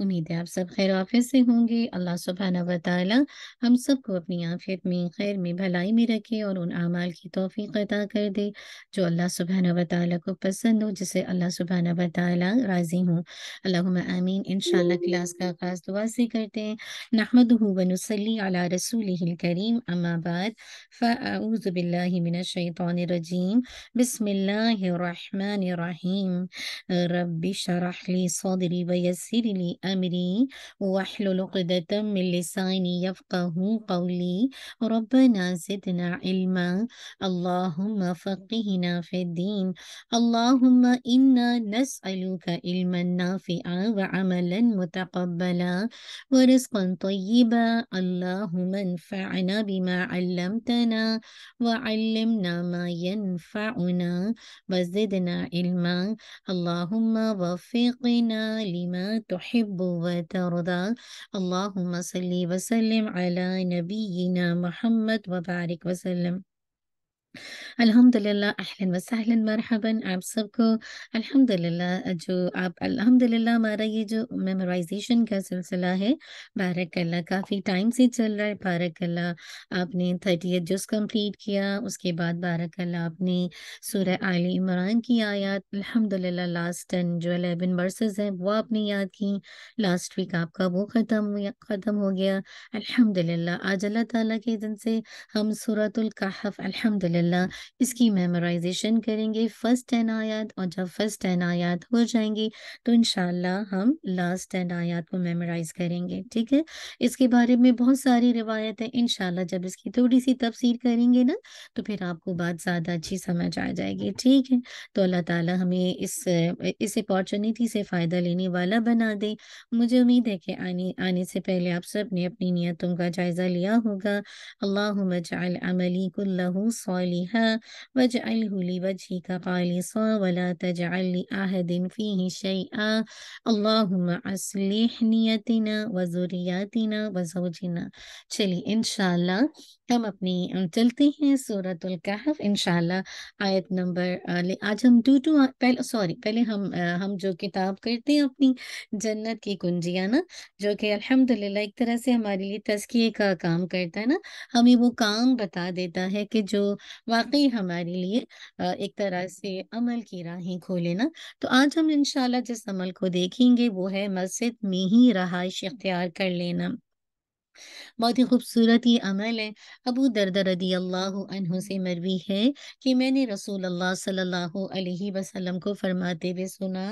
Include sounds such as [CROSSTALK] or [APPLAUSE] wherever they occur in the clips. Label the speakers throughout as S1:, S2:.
S1: उम्मीद है आप सब खैर ऑफिस से होंगे अल्लाह सुबहाना व हम सबको अपनी आफियत में खैर में भलाई में रखे और उन अमाल की तोफ़ी अदा कर दे जो अल्लाह सुबहाना व को पसंद हो जिसे अल्लाह सुबहाना व राज़ी हों अल्लाह आमीन इन क्लास का आगाज़ दुआ से करते हैं नहमद वनसली अला रसूल करीम अमाबाद फ़ाऊज़बिल्लिमिनशैतरजीम बसमिल्लर रबी शरहली सौदरी वयसरली أمري واحلل عقدة من لساني يفقه قولي ربنا زدنا علما اللهم فقهنا في الدين اللهم إنا نسألك علما نافعا وعملا متقبلا ورزقا طيبا اللهم انفعنا بما علمتنا وعلمنا ما ينفعنا وزدنا علما اللهم وفقنا لما تحب تحب وترضى اللهم صل وسلم على نبينا محمد وبارك وسلم अल्हम्दुलिल्लाह अहलन वसहलन मरहबन आप सबको अल्हम्दुलिल्लाह जो आप अल्हम्दुलिल्लाह हमारा ये जो मेमोराइजेशन का सिलसिला है बारकल्ला काफ़ी टाइम से चल रहा है बारकल्ला आपने थर्टी जुस कंप्लीट किया उसके बाद बारकल्ला आपने सूर्य आल इमरान की आयात अल्हम्दुलिल्लाह लास्ट टेन जो अलेवन वर्सेस हैं वो आपने याद की लास्ट वीक आपका वो ख़त्म ख़त्म हो गया अल्हम्दुलिल्लाह आज अल्लाह ताला के दिन से हम सूरतुल कहफ अल्हम्दुलिल्लाह इनशाला इसकी मेमोराइजेशन करेंगे फर्स्ट टेन आयात और जब फर्स्ट टेन आयात हो जाएंगी तो इनशाला हम लास्ट टेन आयात को मेमोराइज करेंगे ठीक है इसके बारे में बहुत सारी रिवायत है इनशाला जब इसकी थोड़ी सी तफसीर करेंगे ना तो फिर आपको बात ज़्यादा अच्छी समझ आ जाएगी ठीक है तो अल्लाह ताला हमें इस इस अपॉर्चुनिटी से फ़ायदा लेने वाला बना दे मुझे उम्मीद है कि आने आने से पहले आप सब ने अपनी नीयतों का जायज़ा लिया होगा अल्लाह मजाल अमली कुल्लू جمالها واجعله لوجهك خالصا ولا تجعل لأحد فيه شيئا اللهم أصلح نيتنا وذرياتنا وزوجنا شاء انشاءاللہ हम अपनी चलते हैं सूरत कहफ इनशाला आयत नंबर आज हम टू टू पहले सॉरी पहले हम हम जो किताब करते हैं अपनी जन्नत की कुंजिया ना जो कि अल्हम्दुलिल्लाह एक तरह से हमारे लिए तस्किए का काम करता है ना हमें वो काम बता देता है कि जो वाकई हमारे लिए एक तरह से अमल की राहें खोले ना तो आज हम इनशाला जिस अमल को देखेंगे वो है मस्जिद में ही रहाइश इख्तियार कर लेना बहुत ही खूबसूरत ये अमल है अबू दर्द रदी अल्लाह से मरवी है कि मैंने रसूल अल्लाह सल्लल्लाहु अलैहि वसल्लम को फरमाते हुए सुना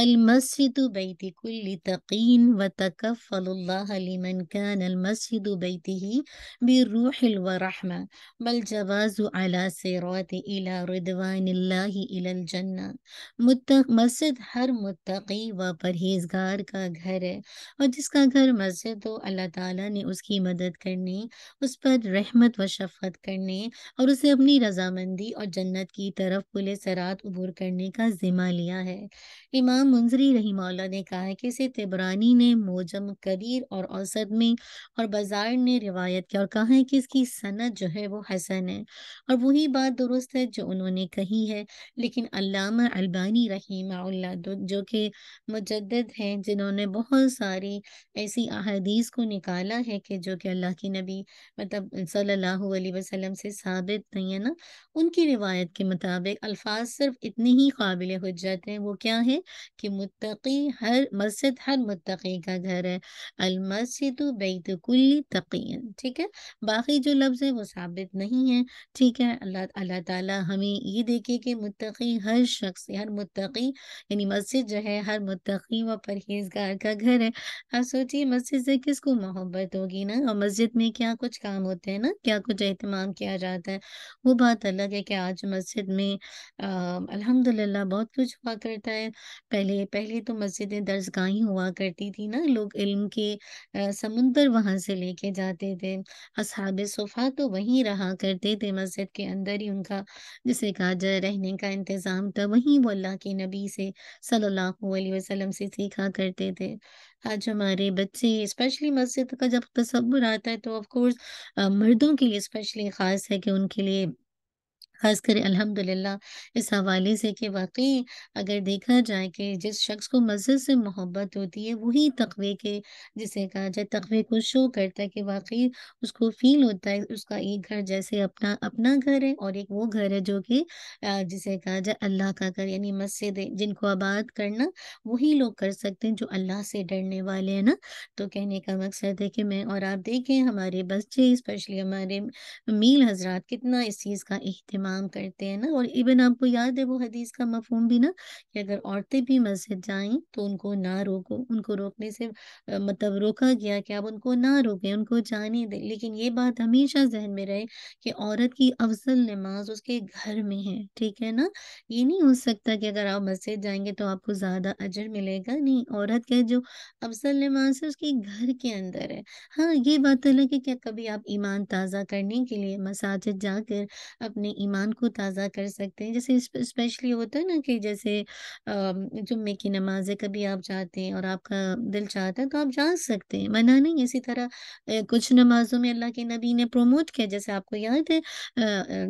S1: अल मस्जिद बैती कुल्ली तकीन व तकफ़ल्लामन कान अल मस्जिद बैती ही बिरूहिल व रहमा बल जवाज़ अला सिरात इला मस्जिद हर मुत्तकी व परहेजगार का घर है और जिसका घर मस्जिद हो अल्लाह ताला ने करने उसकी मदद करने उस पर रहमत व शफत करने और उसे अपनी रजामंदी और जन्नत की तरफ पुले सरात उबूर करने का ज़िम्मा लिया है इमाम मुंजरी रही ने कहा है कि इसे तिबरानी ने मोजम कबीर और औसत में और बाजार ने रिवायत किया और कहा है कि इसकी सनत जो है वो हसन है और वही बात दुरुस्त है जो उन्होंने कही है लेकिन अल्लामा अलबानी रहीमा जो कि मुजद हैं जिन्होंने बहुत सारी ऐसी अहदीस को निकाला है कि जो कि अल्लाह के नबी मतलब सल्लल्लाहु अलैहि वसल्लम से साबित नहीं है ना उनकी रिवायत के मुताबिक अल्फाज सिर्फ इतनी ही काबिल जाते हैं वो क्या है कि मुतकी हर मस्जिद हर मुतकी का घर है अलमस्जिद बैत कुल्ली तकीन ठीक है बाकी जो लफ्ज़ है वो साबित नहीं है ठीक है अल्लाह अल्लाह ताला हमें ये देखे कि मुतकी हर शख्स हर मुतकी यानी मस्जिद जो है हर मुतकी व परहेजगार का घर है आप सोचिए मस्जिद से किसको मोहब्बत हो होगी ना और मस्जिद में क्या कुछ काम होते हैं ना क्या कुछ अहतमाम किया जाता है वो बात अलग है कि आज मस्जिद में अल्हम्दुलिल्लाह बहुत कुछ हुआ करता है पहले पहले तो मस्जिदें दर्जगाही हुआ करती थी ना लोग इल्म के समुंदर वहाँ से लेके जाते थे असहाब सोफ़ा तो वहीं रहा करते थे मस्जिद के अंदर ही उनका जिसे कहा रहने का इंतज़ाम था वहीं वो अल्लाह के नबी से सल्लल्लाहु अलैहि वसल्लम से सीखा करते थे आज हमारे बच्चे स्पेशली मस्जिद का जब तस्वुर आता है तो ऑफ कोर्स मर्दों के लिए स्पेशली ख़ास है कि उनके लिए खास कर अल्हम्दुलिल्लाह इस हवाले से कि वाकई अगर देखा जाए कि जिस शख्स को मस्जिद से मोहब्बत होती है वही तकवे के जिसे कहा जाए तकवे को शो करता है कि वाकई उसको फील होता है उसका एक घर जैसे अपना अपना घर है और एक वो घर है जो कि जिसे कहा जाए अल्लाह का घर यानी मस्जिद है जिनको आबाद करना वही लोग कर सकते हैं जो अल्लाह से डरने वाले हैं ना तो कहने का मकसद है कि मैं और आप देखें हमारे बच्चे स्पेशली हमारे मील हजरात कितना इस चीज़ का अहतमाम अहतमाम करते हैं ना और इवन आपको याद है वो हदीस का मफहम भी ना कि अगर औरतें भी मस्जिद जाएं तो उनको ना रोको उनको रोकने से मतलब रोका गया कि आप उनको ना रोकें उनको जाने दें लेकिन ये बात हमेशा जहन में रहे कि औरत की अफजल नमाज उसके घर में है ठीक है ना ये नहीं हो सकता कि अगर आप मस्जिद जाएंगे तो आपको ज़्यादा अजर मिलेगा नहीं औरत का जो अफजल नमाज है उसके घर के अंदर है हाँ ये बात तो अलग है क्या कभी आप ईमान ताज़ा करने के लिए मसाजिद जाकर अपने ईमान ईमान को ताज़ा कर सकते हैं जैसे स्पेशली होता है ना कि जैसे जुम्मे की नमाज है कभी आप जाते हैं और आपका दिल चाहता है तो आप जा सकते हैं मना नहीं इसी तरह कुछ नमाजों में अल्लाह के नबी ने प्रमोट किया जैसे आपको याद है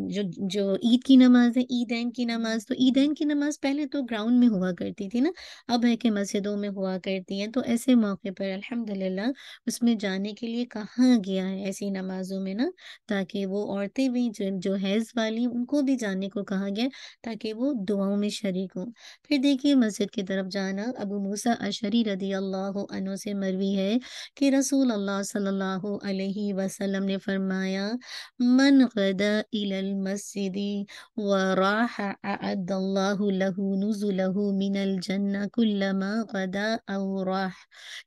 S1: जो जो ईद की नमाज है ईदैन की नमाज तो ईदैन की नमाज पहले तो ग्राउंड में हुआ करती थी ना अब है कि मस्जिदों में हुआ करती हैं तो ऐसे मौके पर अल्हम्दुलिल्लाह उसमें जाने के लिए कहा गया है ऐसी नमाजों में ना ताकि वो औरतें भी जो, जो हैज वाली उनको भी जाने को कहा गया ताकि वो दुआओं में शरीक हों फिर देखिए मस्जिद की तरफ जाना अबू मूसा अशरी रदी अल्लाह अनु से मरवी है कि रसूल अल्लाह सल्लल्लाहु अलैहि वसल्लम ने फरमाया मन गदा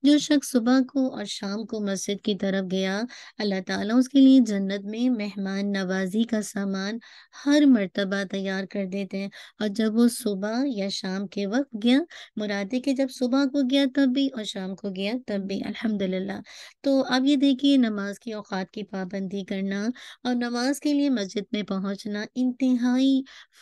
S1: जो शख्स सुबह को और शाम को मस्जिद की तरफ गया अल्लाह ताला उसके लिए जन्नत में मेहमान नवाजी का सामान हर मर्तबा तैयार कर देते हैं और जब वो सुबह या शाम के वक्त गया मुरादे के जब सुबह को गया तब भी और शाम को गया तब भी अल्हम्दुलिल्लाह तो अब ये देखिए नमाज के औकात की पाबंदी करना और नमाज के लिए मस्जिद में पहुंचना इंतहाई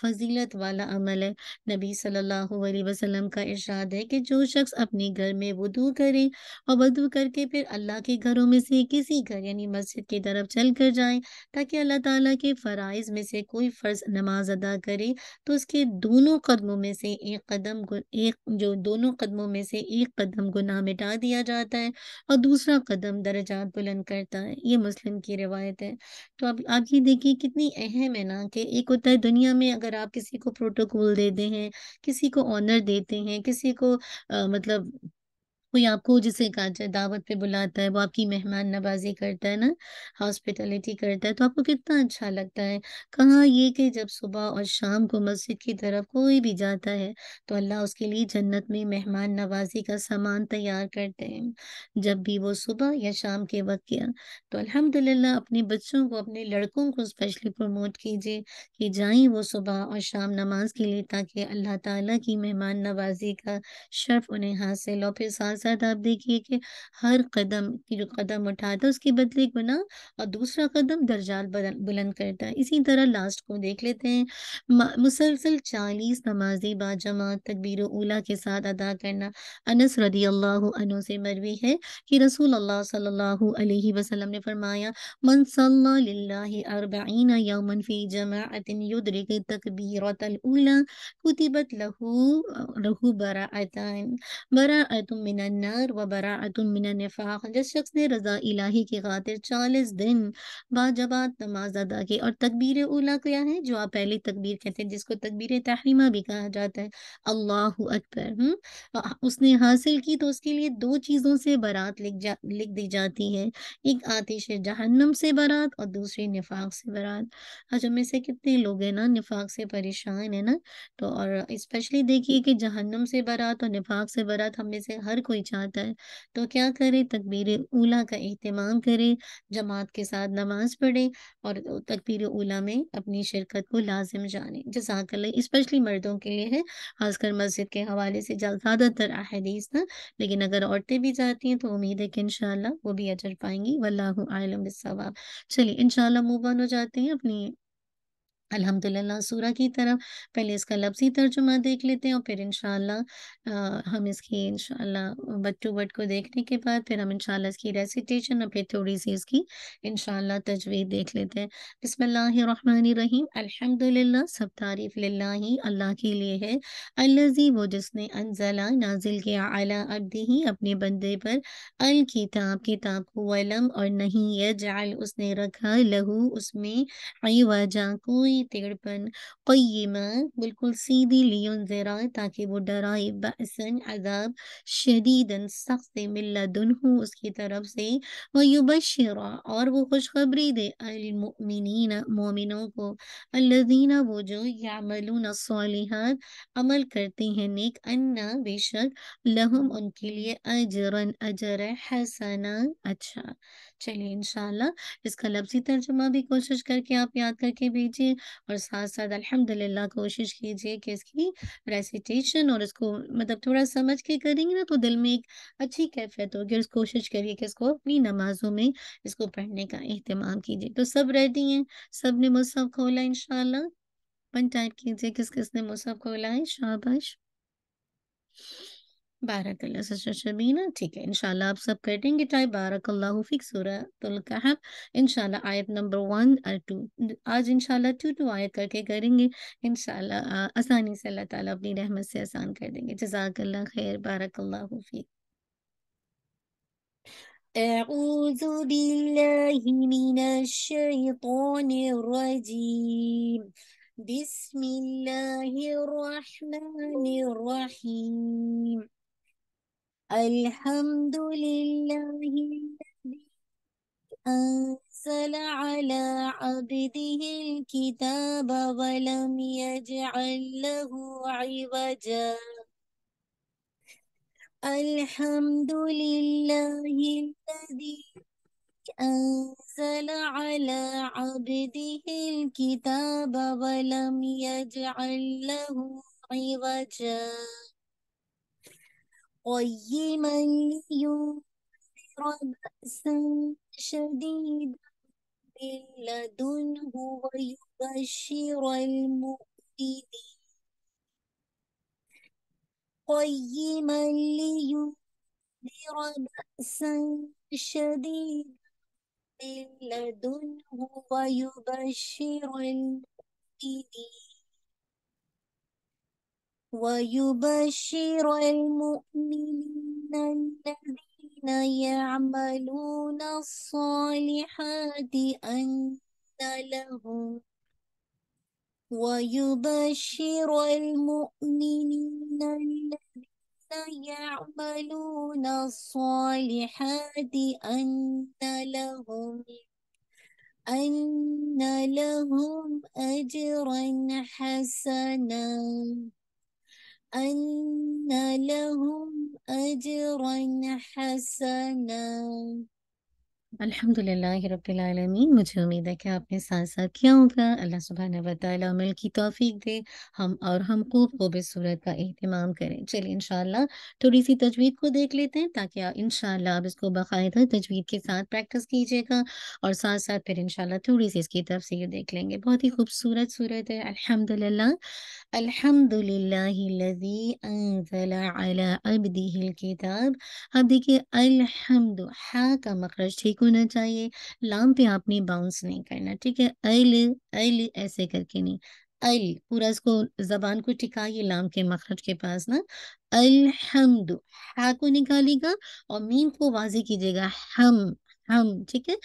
S1: फजीलत वाला अमल है नबी सल्लल्लाहु अलैहि वसल्लम का इरशाद है कि जो शख्स अपने घर में वदू करे और वदू करके फिर अल्लाह के घरों में से किसी घर यानी मस्जिद की तरफ चल कर जाए ताकि अल्लाह ताला के फ़राइज में से कोई फ़र्ज़ नमाज अदा करे तो उसके दोनों कदमों में से एक कदम एक जो दोनों कदमों में से एक कदम गुनाह मिटा दिया जाता है और दूसरा कदम दर्जात बुलंद करता है ये मुस्लिम की रिवायत है तो अब आप ये देखिए कितनी अहम है ना कि एक होता है दुनिया में अगर आप किसी को प्रोटोकॉल देते हैं किसी को ऑनर देते हैं किसी को आ, मतलब कोई आपको जिसे कहा जाए दावत पे बुलाता है वो आपकी मेहमान नवाजी करता है ना हॉस्पिटलिटी करता है तो आपको कितना अच्छा लगता है कहाँ ये कि जब सुबह और शाम को मस्जिद की तरफ कोई भी जाता है तो अल्लाह उसके लिए जन्नत में मेहमान नवाजी का सामान तैयार करते हैं जब भी वो सुबह या शाम के वक्त किया तो अल्हम्दुलिल्लाह अपने बच्चों को अपने लड़कों को स्पेशली प्रमोट कीजिए कि जाएं वो सुबह और शाम नमाज के लिए ताकि अल्लाह ताला की मेहमान नवाजी का शर्फ उन्हें हासिल और फिर साथ साथ आप देखिए कि हर कदम की जो कदम उठाता है उसके बदले गुना और दूसरा कदम दर्जात बुलंद करता है इसी तरह लास्ट को देख लेते हैं मुसलसल चालीस नमाजी बाजमा तकबीर उला के साथ अदा करना अनस रदी अल्लाह अनु से मरवी है कि रसूल अल्लाह सल्लल्लाहु अलैहि वसल्लम ने फरमाया मन सल्लाह अरबईन यौमन फी जमाअतिन युद्रिक तकबीरतल उला कुतिबत लहू लहू बरा बराअतुम मिनन मिनन्नार व बराअतुन मिनन्नफाक जिस शख्स ने रज़ा इलाही की खातिर चालीस दिन बाजबात नमाज अदा की और तकबीर उला क्या है जो आप पहली तकबीर कहते हैं जिसको तकबीर तहरीमा भी कहा जाता है अल्लाह अकबर उसने हासिल की तो उसके लिए दो चीज़ों से बारात लिख जा लिख दी जाती है एक आतिश जहन्नम से बारात और दूसरी निफाक से बारात आज हमें से कितने लोग हैं ना निफाक से परेशान है ना तो और स्पेशली देखिए कि जहन्नम से बारात और निफाक से बारात हमें से हर कोई पे जाता है तो क्या करे तकबीर उला का अहतमाम करे जमात के साथ नमाज पढ़े और तकबीर उला में अपनी शिरकत को लाजिम जाने जजाकल स्पेशली मर्दों के लिए है खासकर मस्जिद के हवाले से ज़्यादातर अहदीस ना लेकिन अगर औरतें भी जाती हैं तो उम्मीद है कि इन वो भी अजर पाएंगी वल्लाम आलम चलिए इनशाला मूव ऑन हो जाते हैं अपनी अल्हम्दुलिल्लाह सूरा की तरफ पहले इसका लफ्ज़ी तर्जुमा देख लेते हैं और फिर इंशाल्लाह हम इसकी इंशाल्लाह बट टू बट को देखने के बाद फिर हम इंशाल्लाह इसकी रेसिटेशन और फिर थोड़ी सी इसकी इंशाल्लाह तजवीज़ देख लेते हैं बसमीम अल्हम्दुलिल्लाह सब तारीफ़ लाला ही अल्लाह के लिए है अल्लाजी वो जिसने अनजला नाजिल के आला अबी ही अपने बंदे पर अल किताब किताब को वलम और नहीं यह जाल उसने रखा लहू उसमें आई वजह कोई तिड़पन क़य्यमा बिल्कुल सीधी लियो ज़रा ताकि वो डराए बसन अजाब शदीदन सख्त से मिल्लदन उसकी तरफ से वयुबशरा और वो खुशखबरी दे अलमिन मोमिनों को अल्लजीना वो जो यामलून सालिहात अमल करते हैं नेक अन्ना बेशक लहम उनके लिए अजरन अजर हसना अच्छा चलिए इनशाला इसका लफ्जी तर्जुमा भी कोशिश करके आप याद करके भेजिए और साथ साथ अल्हम्दुलिल्लाह कोशिश कीजिए कि इसकी रेसिटेशन और इसको मतलब थोड़ा समझ के करेंगे ना तो दिल में एक अच्छी कैफियत होगी और कोशिश करिए कि इसको अपनी नमाजों में इसको पढ़ने का अहतमाम कीजिए तो सब रेडी हैं सब ने मुसफ़ खोला इनशाला वन टाइप कीजिए किस किस ने मुसफ़ खोला है शाबाश बारकल्ला सर शबीना ठीक है इनशाला आप सब कर देंगे टाइप बारकल्ला फिक सूरतुल्कहब इनशाला आयत नंबर वन टू आज इनशाला टू टू आयत करके करेंगे इनशाला आसानी से अल्लाह ताला अपनी रहमत से आसान कर देंगे जजाकल्ला खैर बारकल्ला फिक أعوذ بالله من الشيطان الرجيم بسم الله الرحمن الرحيم الحمد لله الذي أنزل على عبده الكتاب ولم يجعل له عوجا الحمد لله الذي أنزل على عبده الكتاب ولم يجعل له عوجا قيما لينذر بأسا شديدا من لدنه ويبشر المؤمنين قيما لينذر بأسا شديدا من لدنه ويبشر المؤمنين ويبشر المؤمنين الذين يعملون الصالحات أن لهم ويبشر المؤمنين الذين يعملون الصالحات أن لهم أن لهم أجرا حسنا أن मुझे उम्मीद है कि आपने साथ साथ किया होगा अल्लाह सुबहान वताला अमल की तौफीक दे हम और हम खूब सूरत का अहतमाम करें चलिए इन थोड़ी सी तजवीज को देख लेते हैं ताकि इन आप इसको बाकायदा तजवीद के साथ प्रैक्टिस कीजिएगा और साथ साथ फिर इनशाला थोड़ी सी इसकी तफसीर देख लेंगे बहुत ही खूबसूरत सूरत है अलहमदिल्ला الكتاب अब देखिए अलहमद हा का मखरज ठीक होना चाहिए लाम पे आपने बाउंस नहीं करना ठीक है अल अल ऐसे करके नहीं अल पूरा इसको जबान को टिकाइए लाम के मखरज के पास ना अलहमद हा को निकालेगा और मीम को वाजी कीजिएगा हम हम ठीक है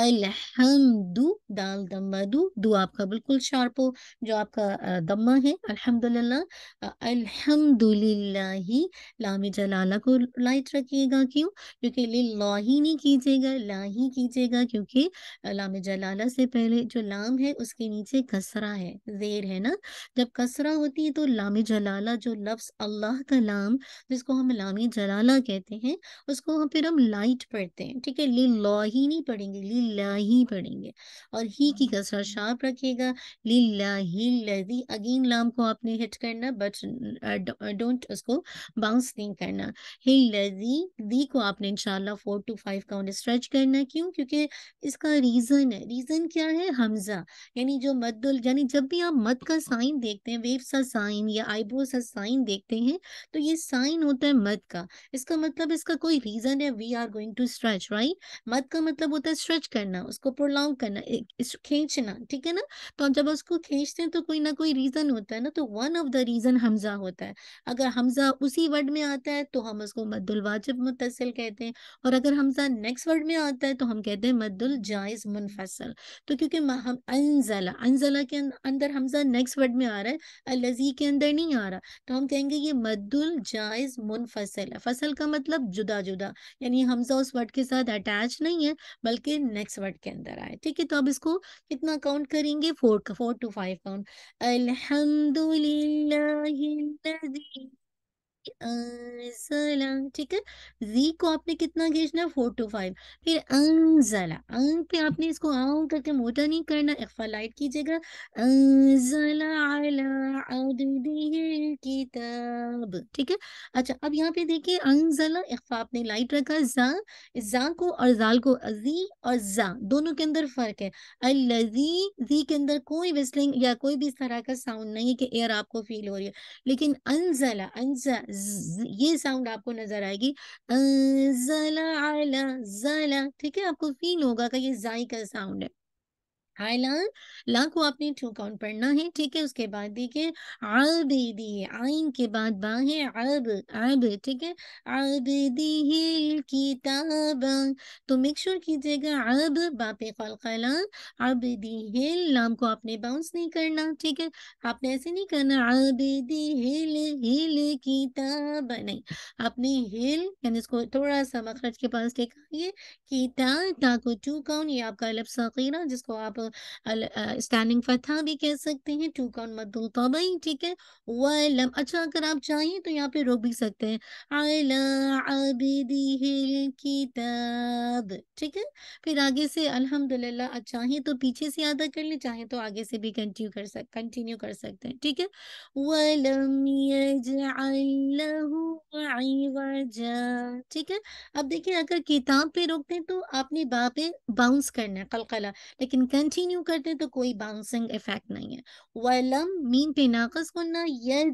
S1: अलहमदु दाल दम्मा दु दू आपका बिल्कुल शार्प हो जो आपका दम्मा है अल्हम्दुलिल्लाह अल्हम्दुलिल्लाही लाम जलाला को लाइट रखिएगा क्यों क्योंकि लाही नहीं कीजिएगा लाही कीजिएगा क्योंकि लाम जलाला से पहले जो लाम है उसके नीचे कसरा है जेर है ना जब कसरा होती है तो लाम जलाला जो लफ्स अल्लाह का लाम जिसको हम लाम जलाला कहते हैं उसको हम फिर हम लाइट पढ़ते हैं ठीक है लिल्ला लॉ ही नहीं पढ़ेंगे लीला ही पढ़ेंगे और ही की हाँ। कसरा शार्प रखेगा लीला ही लदी अगेन लाम को आपने हिट करना बट डोंट उसको बाउंस नहीं करना ही लदी दी को आपने इंशाल्लाह four two five count stretch करना क्यों क्योंकि इसका रीज़न है रीज़न क्या है हमजा यानी जो मद्दुल यानी जब भी आप मद का साइन देखते हैं वेव सा साइन या आईब्रो सा साइन देखते हैं तो ये साइन होता है मद का इसका मतलब इसका कोई रीज़न है we are going to stretch right आद का मतलब होता है स्ट्रेच करना उसको प्रोलॉन्ग करना खींचना ठीक है ना तो जब उसको खींचते हैं तो कोई ना कोई रीजन होता है ना तो वन ऑफ द रीजन हमजा होता है अगर हमजा उसी वर्ड में आता है तो हम उसको मद्दुल वाजिब मुतसिल कहते हैं और अगर हमजा नेक्स्ट वर्ड में आता है तो हम कहते हैं मद्दुल जायज मुनफसल तो क्योंकि हम अनजला अनजला के अं, अंदर हमजा नेक्स्ट वर्ड में आ रहा है अलजी के अंदर नहीं आ रहा तो हम कहेंगे ये मद्दुल जायज मुनफसल फसल का मतलब जुदा जुदा यानी हमजा उस वर्ड के साथ अटैच नहीं है बल्कि नेक्स्ट वर्ड के अंदर आए ठीक है तो अब इसको कितना काउंट करेंगे four four two five count अलहमदुल्ला अंजला ठीक है जी को आपने कितना खींचना है फोर टू फाइव फिर अंजला अंग पे आपने इसको आउ करके मोटा नहीं करना इकफा लाइट कीजिएगा अंजला किताब ठीक है अच्छा अब यहाँ पे देखिए अंजला इकफा आपने लाइट रखा जा जा को और जाल को जी और जा दोनों के अंदर फर्क है अलजी जी के अंदर कोई विस्लिंग या कोई भी इस तरह का साउंड नहीं है कि एयर आपको फील हो रही है लेकिन अंजला अंजा ये साउंड आपको नजर आएगी जला आला जला ठीक है आपको फील होगा कि ये जाई का साउंड है हाय ला ला को आपने टू काउंट पढ़ना है ठीक है उसके बाद देखिए आबेदी आइन के बाद बा है अब अब ठीक है आबेदी किताब तो मेक श्योर कीजिएगा अब बापे खलखला आबेदी हिल लाम को आपने बाउंस नहीं करना ठीक है आपने ऐसे नहीं करना आबेदी हिल हिल किताब नहीं आपने हिल यानी इसको थोड़ा सा मखरज के पास टेक आइए किता ता टू काउंट ये आपका लब जिसको आप स्टैंडिंग फतहा भी कह सकते हैं टू कॉन मदुल तबई ठीक है वलम अच्छा अगर आप चाहिए तो यहाँ पे रोक भी सकते हैं आला किताब ठीक है फिर आगे से अल्हम्दुलिल्लाह चाहिए तो पीछे से अदा कर ले चाहे तो आगे से भी कंटिन्यू कर सक कंटिन्यू कर सकते हैं ठीक है वलम ठीक है अब देखिए अगर किताब पे रोकते हैं तो आपने बा पे बाउंस करना है कलकला लेकिन कंट कंटिन्यू करते तो कोई बाउंसिंग इफेक्ट नहीं है वलम मीन पे नाकस करना यल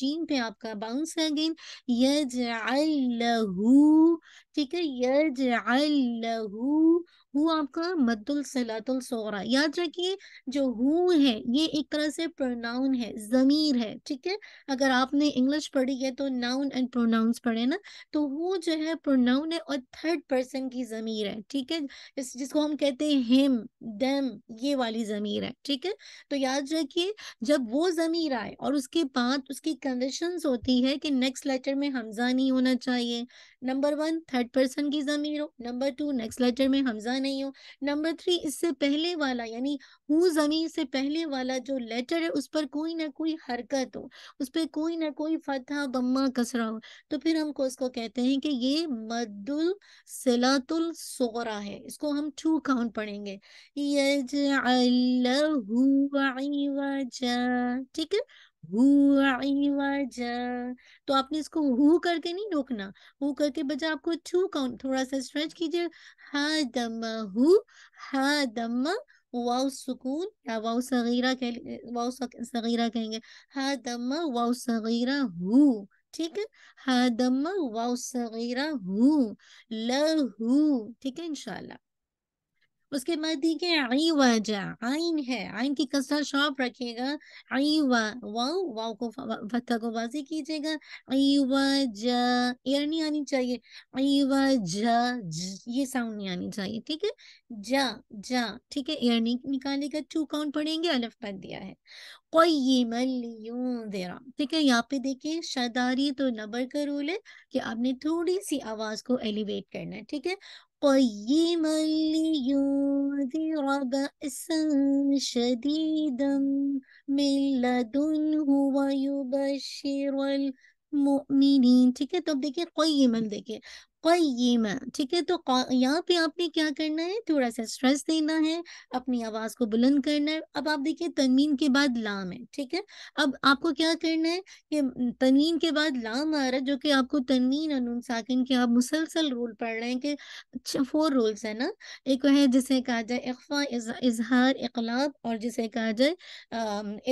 S1: जीन पे आपका बाउंस है अगेन यजअल लहू ठीक है यजअल लहू हु आपका मद्दुल सलातुल सोरा याद रखिए जो हु है ये एक तरह से प्रोनाउन है जमीर है ठीक है अगर आपने इंग्लिश पढ़ी है तो नाउन एंड प्रोनाउंस पढ़े ना तो हु जो है प्रोनाउन है और थर्ड पर्सन की जमीर है ठीक है इस जिसको हम कहते हैं हिम देम ये वाली जमीर है ठीक है तो याद रखिए जब वो जमीर आए और उसके बाद उसकी कंडीशन होती है कि नेक्स्ट लेटर में हमजा नहीं होना चाहिए नंबर वन थर्ड पर्सन की जमीर हो नंबर टू नेक्स्ट लेटर में हमजा नहीं हो नंबर थ्री इससे पहले वाला यानी हु जमीन से पहले वाला जो लेटर है उस पर कोई ना कोई हरकत हो उस पर कोई ना कोई फतहा बम्मा कसरा हो तो फिर हमको इसको कहते हैं कि ये मदुल सलातुल सोरा है इसको हम टू काउंट पढ़ेंगे ठीक है तो आपने इसको हु करके नहीं रोकना हु करके बजा आपको टू काउंट थोड़ा सा स्ट्रेच कीजिए हा दम हु हा दम वाउ सुकून या वाउ सगीरा कह वाउ सगीरा कहेंगे हा दम वाउ सगीरा हु ठीक है हा दम वाउ सगीरा हु लहू ठीक है इंशाल्लाह उसके बाद देखिए आई वजा आइन है आइन की कसर शॉप रखेगा आई वाओ वाओ को फा को वाजी कीजिएगा आई वजा एयर नहीं आनी चाहिए आई वजा ये साउंड नहीं आनी चाहिए ठीक है जा जा ठीक है एयर नहीं निकालेगा टू काउंट पढ़ेंगे अलिफ पर दिया है कोई देरा ठीक है यहाँ पे देखिए शादारी तो नबर का रूल है कि आपने थोड़ी सी आवाज को एलिवेट करना है ठीक है قيما لينذر بأسا شديدا من لدنه ويبشر المؤمنين ठीक है قيما देखिए कय्यमा ठीक है तो यहाँ पे आपने क्या करना है थोड़ा सा स्ट्रेस देना है अपनी आवाज को बुलंद करना है अब आप देखिए तनवीन के बाद लाम है ठीक है अब आपको क्या करना है कि तनवीन के बाद लाम आ रहा है जो कि आपको तनवीन और साकिन के आप मुसलसल रोल पढ़ रहे हैं कि फोर अच्छा, रोल्स है ना एक है जिसे कहा जाए इकफा इजहार इकलाब और जिसे कहा जाए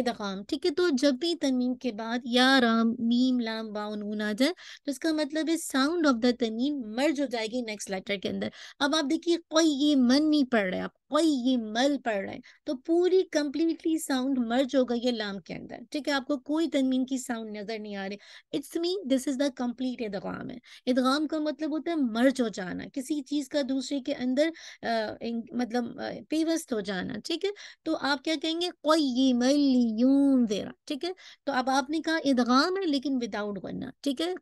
S1: इदाम ठीक है तो जब भी तनवीन के बाद या राम मीम लाम बाउन आ जाए तो इसका मतलब है साउंड ऑफ द तनवीन मर्ज हो जाएगी नेक्स्ट लेटर के अंदर अब आप देखिए कोई ये मन नहीं पड़ रहा है आप ये मल पड़ रहा है तो पूरी कंप्लीटली साउंड मर्ज हो गई है लाम के अंदर ठीक है आपको कोई तनमीन की साउंड नजर नहीं आ रही it's mean this is the complete इदगाम है इदगाम का मतलब होता है मर्ज हो जाना किसी चीज का दूसरे के अंदर आ, इन, मतलब पेवस्त हो जाना ठीक है तो आप क्या कहेंगे कोई मल देरा ठीक है तो अब आपने कहा इदगाम है लेकिन विदाउट गन्ना ठीक है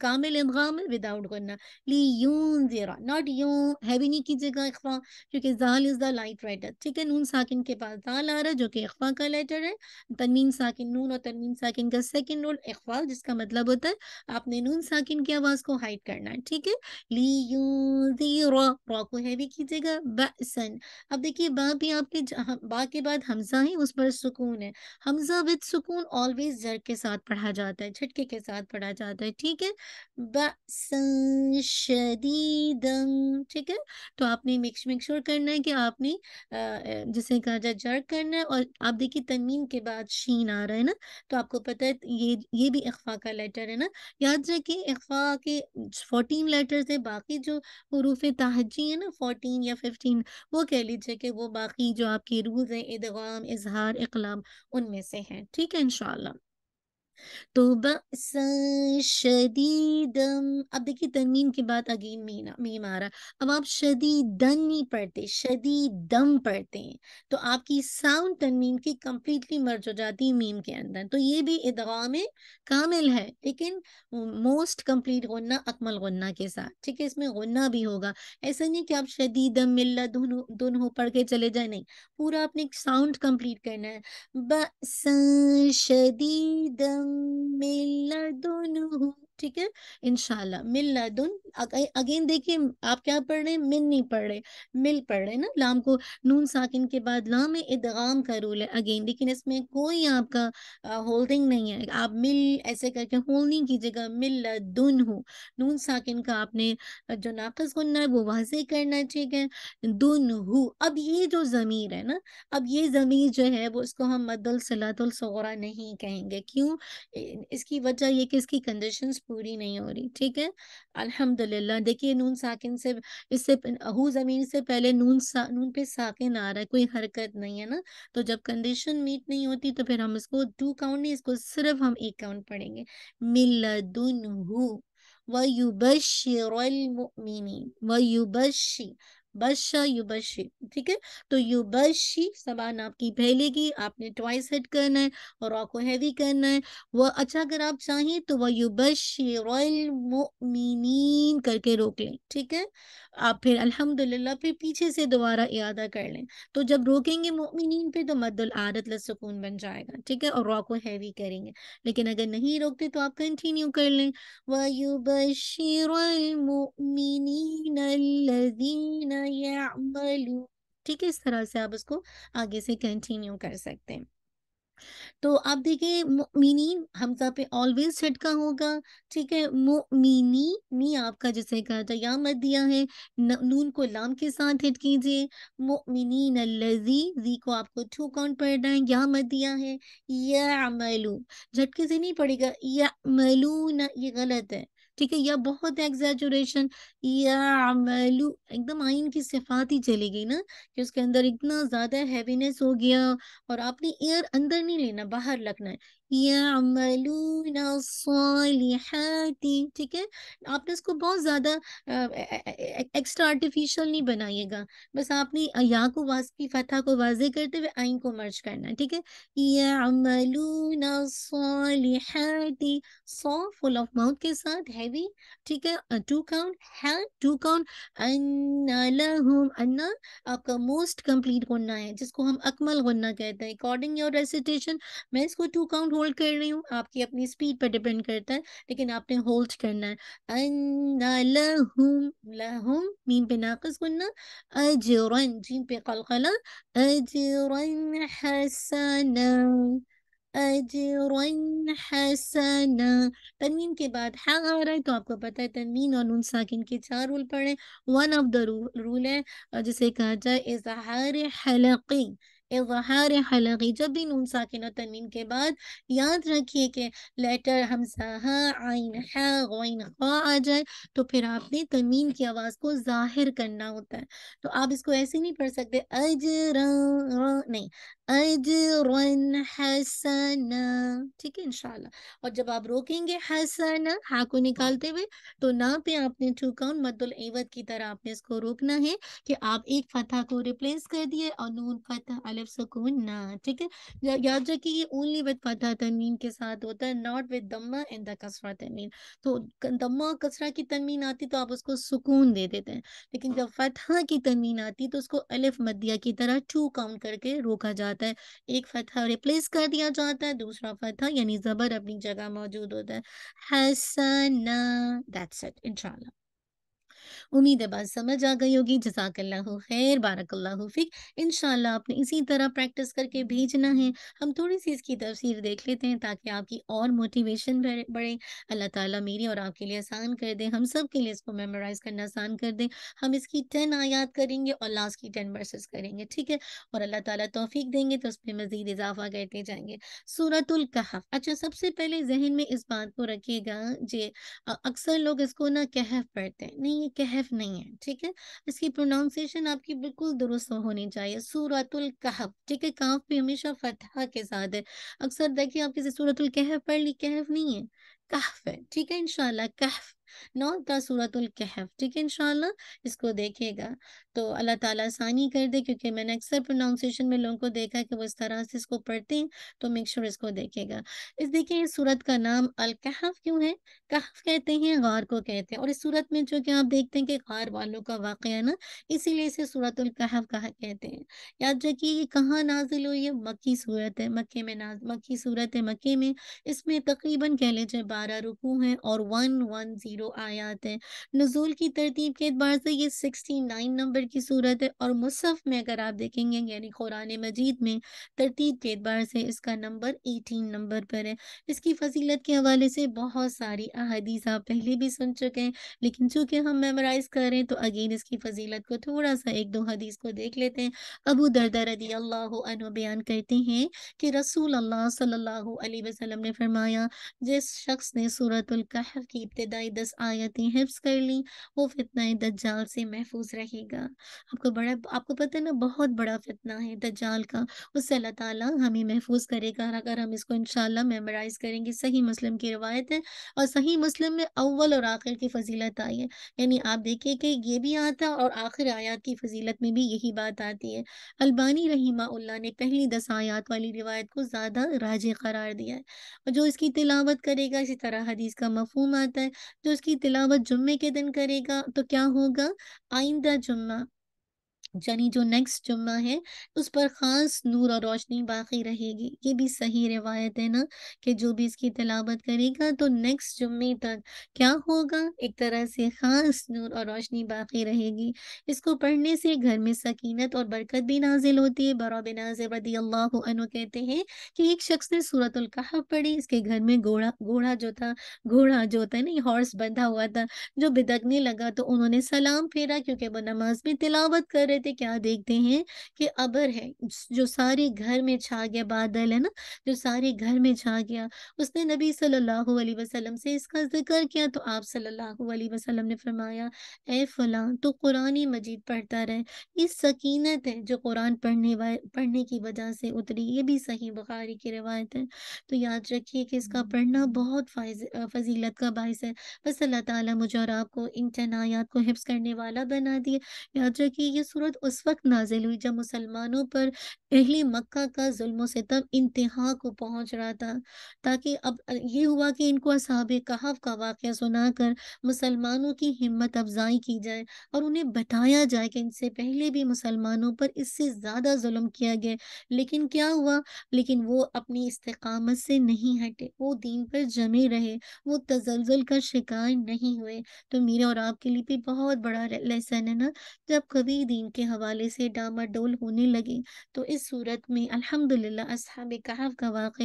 S1: कामिल इदगाम है विदाउट गन्ना ली यून देरा नॉट यू हैवी नहीं कीजिएगा क्योंकि दाल इज द लाइट राइटर ठीक है नून साकिन के पास दाल आ रहा है जो कि अखवा का लेटर है तनवीन साकिन नून और तनवीन साकिन का सेकेंड रोल अखवा जिसका मतलब होता है आपने नून साकिन की आवाज को हाइट करना है ठीक है ली यू रॉ रॉ को हैवी कीजिएगा बसन अब देखिए बा भी आपके बा के बाद हमजा है उस पर सुकून है हमजा विद सुकून ऑलवेज जर के साथ पढ़ा जाता है झटके के साथ पढ़ा जाता है ठीक है बसन शदीदम ठीक है तो आपने मिक्स मिक्स करना है कि आपने जिसे कहा जाए जड़ करना है और आप देखिए तनवीन के बाद शीन आ रहा है ना तो आपको पता है ये ये भी अखवा का लेटर है ना याद रखिए अखवा के फोर्टीन लेटर्स है बाकी जो हरूफ तहजी है ना फोर्टीन या फिफ्टीन वो कह लीजिए कि वो बाकी जो आपके रूल्स हैं इदगाम इजहार इकलाम उनमें से हैं ठीक है इनशाला तो शदीदम अब देखिए तनमीम के बाद अगेन मीना मीम आ रहा अब आप शदीदन नहीं पढ़ते शदीदम पढ़ते हैं तो आपकी साउंड तनमीम की कम्प्लीटली मर्ज हो जाती है मीम के अंदर तो ये भी इदगा में कामिल है लेकिन मोस्ट कम्प्लीट गन्ना अकमल गन्ना के साथ ठीक है इसमें गन्ना भी होगा ऐसा नहीं कि आप शदीदम मिल्ला दोनों दोनों पढ़ के चले जाए नहीं पूरा आपने साउंड कंप्लीट करना है बदीदम दोनों ठीक है इनशाला मिल्लादुन अगेन देखिए आप क्या पढ़ रहे हैं मिन नहीं पढ़ रहे मिल पढ़ रहे ना लाम को नून साकिन के बाद लाम इदगाम का रूल है अगेन लेकिन इसमें कोई आपका होल्डिंग नहीं है आप मिल ऐसे करके होल्ड नहीं कीजिएगा मिल्लादुन हो नून साकिन का आपने जो नाकस गुनना है वो वाज करना ठीक है दुन हु अब ये जो ज़मीर है ना अब ये ज़मीर जो है वो इसको हम मदल सलातुल नहीं कहेंगे क्यों इसकी वजह ये कि इसकी कंडीशन पूरी नहीं हो रही ठीक है अल्हम्दुलिल्लाह देखिए नून साकिन से इससे हु जमीन से पहले नून सा नून पे साकिन आ रहा है कोई हरकत नहीं है ना तो जब कंडीशन मीट नहीं होती तो फिर हम इसको टू काउंट नहीं इसको सिर्फ हम एक काउंट पढ़ेंगे मिलदुन हु वयुबशिर वयुबशी बश युबशी ठीक है तो युबशी समान आपकी फैलेगी आपने ट्वाइस हिट करना है और रॉ हैवी करना है वह अच्छा अगर आप चाहें तो वह युबशी रॉयल मोमिन करके रोक लें ठीक है आप फिर अल्हम्दुलिल्लाह फिर पीछे से दोबारा इरादा कर लें तो जब रोकेंगे मोमिन पे तो मद्दुल आदत लसकून बन जाएगा ठीक है और रॉको हैवी करेंगे लेकिन अगर नहीं रोकते तो आप कंटिन्यू कर लें वह युबशी रॉयल मोमिनी ठीक है इस तरह से आप उसको आगे से कंटिन्यू कर सकते हैं तो आप देखिए मोमिनीन हमजा पे ऑलवेज छटका होगा ठीक है मोमिनी नी आपका जैसे कहा था या मत दिया है नून को लाम के साथ हिट कीजिए मोमिनीन लजी जी को आपको टू काउंट पढ़ना है या मत दिया है या मलू झटके से नहीं पड़ेगा या मलू ना ये गलत है ठीक है या बहुत एग्जेजुरेशन या अमलू एकदम आइन की सिफात ही चली गई ना कि उसके अंदर इतना ज्यादा हैवीनेस हो गया और आपने एयर अंदर नहीं लेना बाहर रखना है ठीक है आपने इसको बहुत ज़्यादा एक्स्ट्रा आर्टिफिशियल नहीं बनाइएगा बस आपने या को की फतह को वाजे करते हुए आई को मर्ज करना है ठीक है या सालिहाती सौ फुल ऑफ माउथ के साथ हैवी ठीक है टू काउंट है टू काउंट अन्ना अन्ना आपका मोस्ट कंप्लीट गुन्ना है जिसको हम अकमल गुन्ना कहते हैं अकॉर्डिंग योर रेसिटेशन मैं इसको टू काउंट होल्ड कर रही हूँ आपकी अपनी स्पीड पर डिपेंड करता है लेकिन आपने होल्ड करना है अन्ना लहुम लहुम मीम पे नाकस गुन्ना अजरन जीम पे कलकला अजरन हसना अजरन हसना तनवीन के बाद हाँ आ रहा है तो आपको पता है तनवीन और नून साकिन के चार रूल पढ़े वन ऑफ द रूल है जिसे कहा जाए इजहार हलकी इजहार हलगी जब भी नून साकिन और तनवीन के बाद याद रखिए कि लेटर हमसा आइन है आ जाए तो फिर आपने तनवीन की आवाज़ को जाहिर करना होता है तो आप इसको ऐसे नहीं पढ़ सकते अज नहीं अजरन हसना ठीक है इनशाला और जब आप रोकेंगे हसना हा को निकालते हुए तो ना पे आपने टू काउंट मदल की तरह आपने इसको रोकना है कि आप एक फतह को रिप्लेस कर दिए और नून फतह अलफ सुकून ना ठीक है याद रखिए ये ओनली विद फतह तमीन के साथ होता है नॉट विद दम्मा एंड द कसरा तमीन तो दम्मा और कसरा की तमीन आती तो आप उसको सुकून दे देते हैं लेकिन जब फतह की तमीन आती तो उसको अलिफ मदिया की तरह टू काउंट करके रोका जाता होता है एक फतह रिप्लेस कर दिया जाता है दूसरा फतह यानी जबर अपनी जगह मौजूद होता है हसना दैट्स इट इंशाल्लाह उम्मीद है बात समझ आ गई होगी जजाकल्ला खैर बारकल्ला फ़िक इन आपने इसी तरह प्रैक्टिस करके भेजना है हम थोड़ी सी इसकी तफसीर देख लेते हैं ताकि आपकी और मोटिवेशन बढ़े अल्लाह ताला मेरी और आपके लिए आसान कर दे हम सब के लिए इसको मेमोराइज़ करना आसान कर दे हम इसकी टेन आयात करेंगे और लास्ट की टेन वर्सेस करेंगे ठीक है और अल्लाह ताला तौफीक देंगे तो उसमें मज़ीद इजाफा करते जाएंगे सूरतुल कहफ अच्छा सबसे पहले जहन में इस बात को रखिएगा जे अक्सर लोग इसको ना कहफ पढ़ते हैं नहीं ये कहफ एफ नहीं है ठीक है इसकी प्रोनाउंसिएशन आपकी बिल्कुल दुरुस्त होनी चाहिए सूरतुल कहफ ठीक है काफ भी हमेशा फतहा के साथ है अक्सर देखिए आप किसी सूरतुल कहफ पढ़ ली कहफ नहीं है कहफ है ठीक है इनशाला कहफ नौ का सूरतुल कहफ ठीक है इंशाल्लाह इसको देखिएगा तो अल्लाह ताला आसानी कर दे क्योंकि मैंने अक्सर प्रोनाउंसिएशन में लोगों को देखा कि वो इस तरह से इसको पढ़ते हैं तो मेक श्योर इसको देखेगा इस देखिए इस सूरत का नाम अल कहफ क्यों है कहफ कहते हैं गार को कहते हैं और इस सूरत में जो कि आप देखते हैं कि गार वालों का वाक़ है ना इसीलिए इसे सूरतुल कहफ कहा कहते हैं याद रखिए ये कहाँ नाजिल हुई है मक्की सूरत है मक्के में नाज मक्की सूरत है मक्के में इसमें तकरीबन कह लीजिए बारह रुकू हैं और वन वन जीरो जीरो आयात है नजूल की तरतीब के अतबार से ये सिक्सटी नाइन नंबर की सूरत है और मुसफ़ में अगर आप देखेंगे यानी कुरान मजीद में तरतीब के अतबार से इसका नंबर एटीन नंबर पर है इसकी फजीलत के हवाले से बहुत सारी अहदीस आप पहले भी सुन चुके हैं लेकिन चूंकि हम मेमोराइज कर रहे हैं तो अगेन इसकी फजीलत को थोड़ा सा एक दो हदीस को देख लेते हैं अबू दरदा रदी अल्लाह बयान करते हैं कि रसूल अल्लाह सल्लल्लाहु अलैहि वसल्लम ने फरमाया जिस शख्स ने सूरतुल कहफ की इब्तदाई दस दस आयतें हिफ्स कर ली वो फितना है दज्जाल से महफूज रहेगा आपको बड़ा आपको पता है ना बहुत बड़ा फितना है दज्जाल का उससे अल्लाह ताला हमें महफूज करेगा अगर हम इसको इनशाला मेमोराइज करेंगे सही मुस्लिम की रवायत है और सही मुस्लिम में अव्वल और आखिर की फजीलत आई है यानी आप देखिए कि ये भी आता और आखिर आयात की फजीलत में भी यही बात आती है अल्बानी रहीमा ने पहली दस आयात वाली रिवायत को ज़्यादा राज करार दिया है और जो इसकी तिलावत करेगा इसी तरह हदीस का मफहम आता है जो की तिलावत जुम्मे के दिन करेगा तो क्या होगा आइंदा जुम्मा यानी जो नेक्स्ट जुम्मा है उस पर ख़ास नूर और रोशनी बाकी रहेगी ये भी सही रिवायत है ना कि जो भी इसकी तलावत करेगा तो नेक्स्ट जुम्मे तक क्या होगा एक तरह से ख़ास नूर और रोशनी बाकी रहेगी इसको पढ़ने से घर में सकीनत और बरकत भी नाजिल होती है बराब नाजी अल्लाह अनु कहते हैं कि एक शख्स ने सूरतुल्कह पढ़ी इसके घर में घोड़ा घोड़ा जो था घोड़ा जो होता है ना हॉर्स बंधा हुआ था जो बिदकने लगा तो उन्होंने सलाम फेरा क्योंकि वो नमाज में तिलावत कर रहते क्या देखते हैं कि अबर है जो सारे घर में छा गया बादल है ना जो सारे घर में छा गया उसने नबी सल्लल्लाहु अलैहि वसल्लम से इसका जिक्र किया तो आप सल्लल्लाहु अलैहि वसल्लम ने फरमाया ए फलां तो कुरान मजीद पढ़ता रहे इस सकीनत है जो कुरान पढ़ने पढ़ने की वजह से उतरी ये भी सही बुखारी की रवायत है तो याद रखिए कि इसका हम्म। पढ़ना बहुत फजीलत का बायस है बस अल्लाह ताला मुझे और आपको इन तनायात को हिफ्स करने वाला बना दिया याद रखिए ये सूरत नबूवत उस वक्त नाजिल हुई जब मुसलमानों पर अहली मक्का का जुल्म सितम इंतहा को पहुंच रहा था ताकि अब ये हुआ कि इनको असहाब कहफ का वाक़ सुनाकर मुसलमानों की हिम्मत अफजाई की जाए और उन्हें बताया जाए कि इनसे पहले भी मुसलमानों पर इससे ज़्यादा जुल्म किया गया लेकिन क्या हुआ लेकिन वो अपनी इस्तकामत से नहीं हटे वो दीन पर जमे रहे वो तजलजल का शिकार नहीं हुए तो मेरे और आपके लिए भी बहुत बड़ा लेसन है ना जब कभी दीन के के हवाले से डामाडोल होने लगे तो इस सूरत में अल्हम्दुलिल्लाह असहाब कहफ का वाक़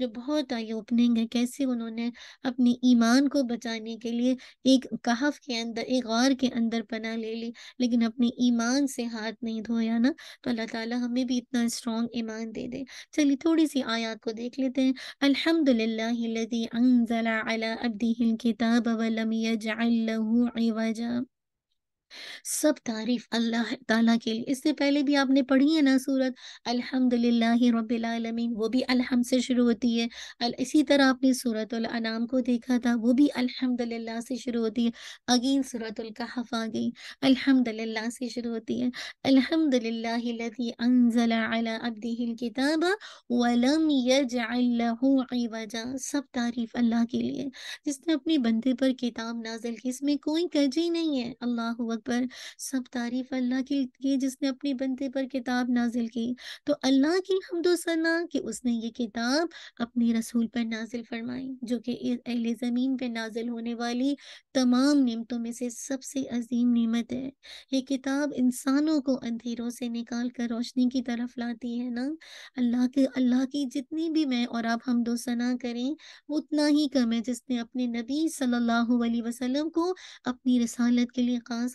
S1: जो बहुत आई ओपनिंग है कैसे उन्होंने अपने ईमान को बचाने के लिए एक कहफ के अंदर एक गार के अंदर पना ले ली लेकिन अपने ईमान से हाथ नहीं धोया ना तो अल्लाह ताला हमें भी इतना स्ट्रॉन्ग ईमान दे दे चलिए थोड़ी सी आयात को देख लेते हैं अल्हम्दुलिल्लाह अला अब्दीहिल किताब वलम यजअल लहू इवजा सब तारीफ अल्लाह ताला के लिए इससे पहले भी आपने पढ़ी है ना सूरत अल्हम्दुलिल्लाह रब्बिल आलमीन वो भी अलहम से शुरू होती है अल, इसी तरह आपने सूरत अल अनाम को देखा था वो भी अल्हम्दुलिल्लाह से शुरू होती है अगेन सूरत अल कहफ आ गई अल्हम्दुलिल्लाह से शुरू होती है लजी अनज़ला अला अब्दिहिल किताब वलम यजअल लहू इवजा सब तारीफ अल्लाह के लिए जिसने अपने बंदे पर किताब नाजिल की इसमें कोई कजी नहीं है अल्लाह पर सब तारीफ अल्लाह की की जिसने अपनी बंदे पर किताब नाजिल की तो अल्लाह की हमदो सना कि उसने ये किताब अपने रसूल पर नाजिल फरमाई जो कि अहल ज़मीन पर नाजिल होने वाली तमाम नियमतों में से सबसे अजीम नियमत है ये किताब इंसानों को अंधेरों से निकाल कर रोशनी की तरफ लाती है ना अल्लाह के अल्लाह की जितनी भी मैं और आप हमदो सना करें उतना ही कम है जिसने अपने नबी सल्लल्लाहु अलैहि वसल्लम को अपनी रसालत के लिए खास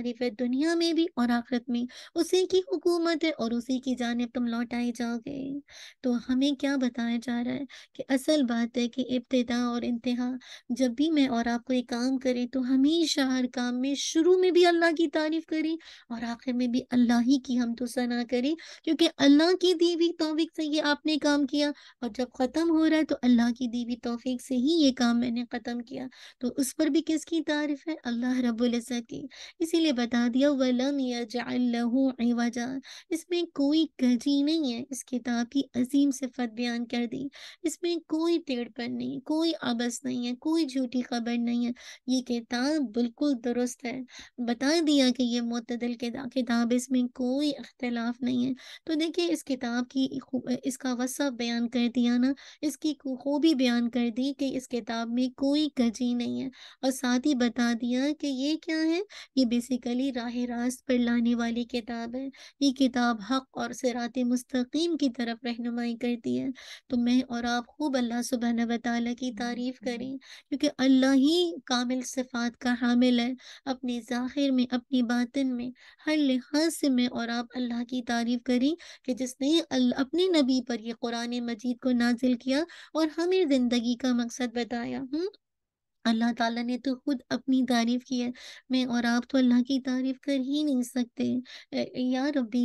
S1: तुम्हारी फिर दुनिया में भी और आखिरत में उसी की हुकूमत है और उसी की जानब तुम लौट आए जाओगे तो हमें क्या बताया जा रहा है कि असल बात है कि इब्तदा और इंतहा जब भी मैं और आप कोई काम करें तो हमेशा हर काम में शुरू में भी अल्लाह की तारीफ करें और आखिर में भी अल्लाह ही की हम तो सना करें क्योंकि अल्लाह की दीवी हुई से ये आपने काम किया और जब ख़त्म हो रहा है तो अल्लाह की दीवी हुई से ही ये काम मैंने ख़त्म किया तो उस पर भी किसकी तारीफ है अल्लाह रबुल की इसीलिए पहले बता दिया वलम यजा इसमें कोई गजी नहीं है इस किताब की अजीम सिफत बयान कर दी इसमें कोई टेढ़पन नहीं कोई आबस नहीं है कोई झूठी खबर नहीं है ये किताब बिल्कुल दुरुस्त है बता दिया कि ये मतदल किताब इसमें कोई अख्तिलाफ नहीं है तो देखिए इस किताब की इसका वसा बयान कर दिया ना इसकी खूबी बयान कर दी कि इस किताब में कोई गजी नहीं है और साथ ही बता दिया कि ये क्या है ये बेसिक प्रैक्टिकली राह रास्त पर लाने वाली किताब है ये किताब हक और सरात मुस्तकीम की तरफ रहनुमाई करती है तो मैं और आप खूब अल्लाह सुबहाना वाली की तारीफ करें क्योंकि अल्लाह ही कामिल सिफात का हामिल है अपने ज़ाहिर में अपनी बातन में हर लिहाज से मैं और आप अल्लाह की तारीफ करें कि जिसने अपने नबी पर यह कुरान मजीद को नाजिल किया और हमें ज़िंदगी का मकसद बताया हूँ अल्लाह ताला ने तो खुद अपनी तारीफ की है मैं और आप तो अल्लाह की तारीफ कर ही नहीं सकते या रबी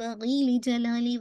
S1: बगीली जलाली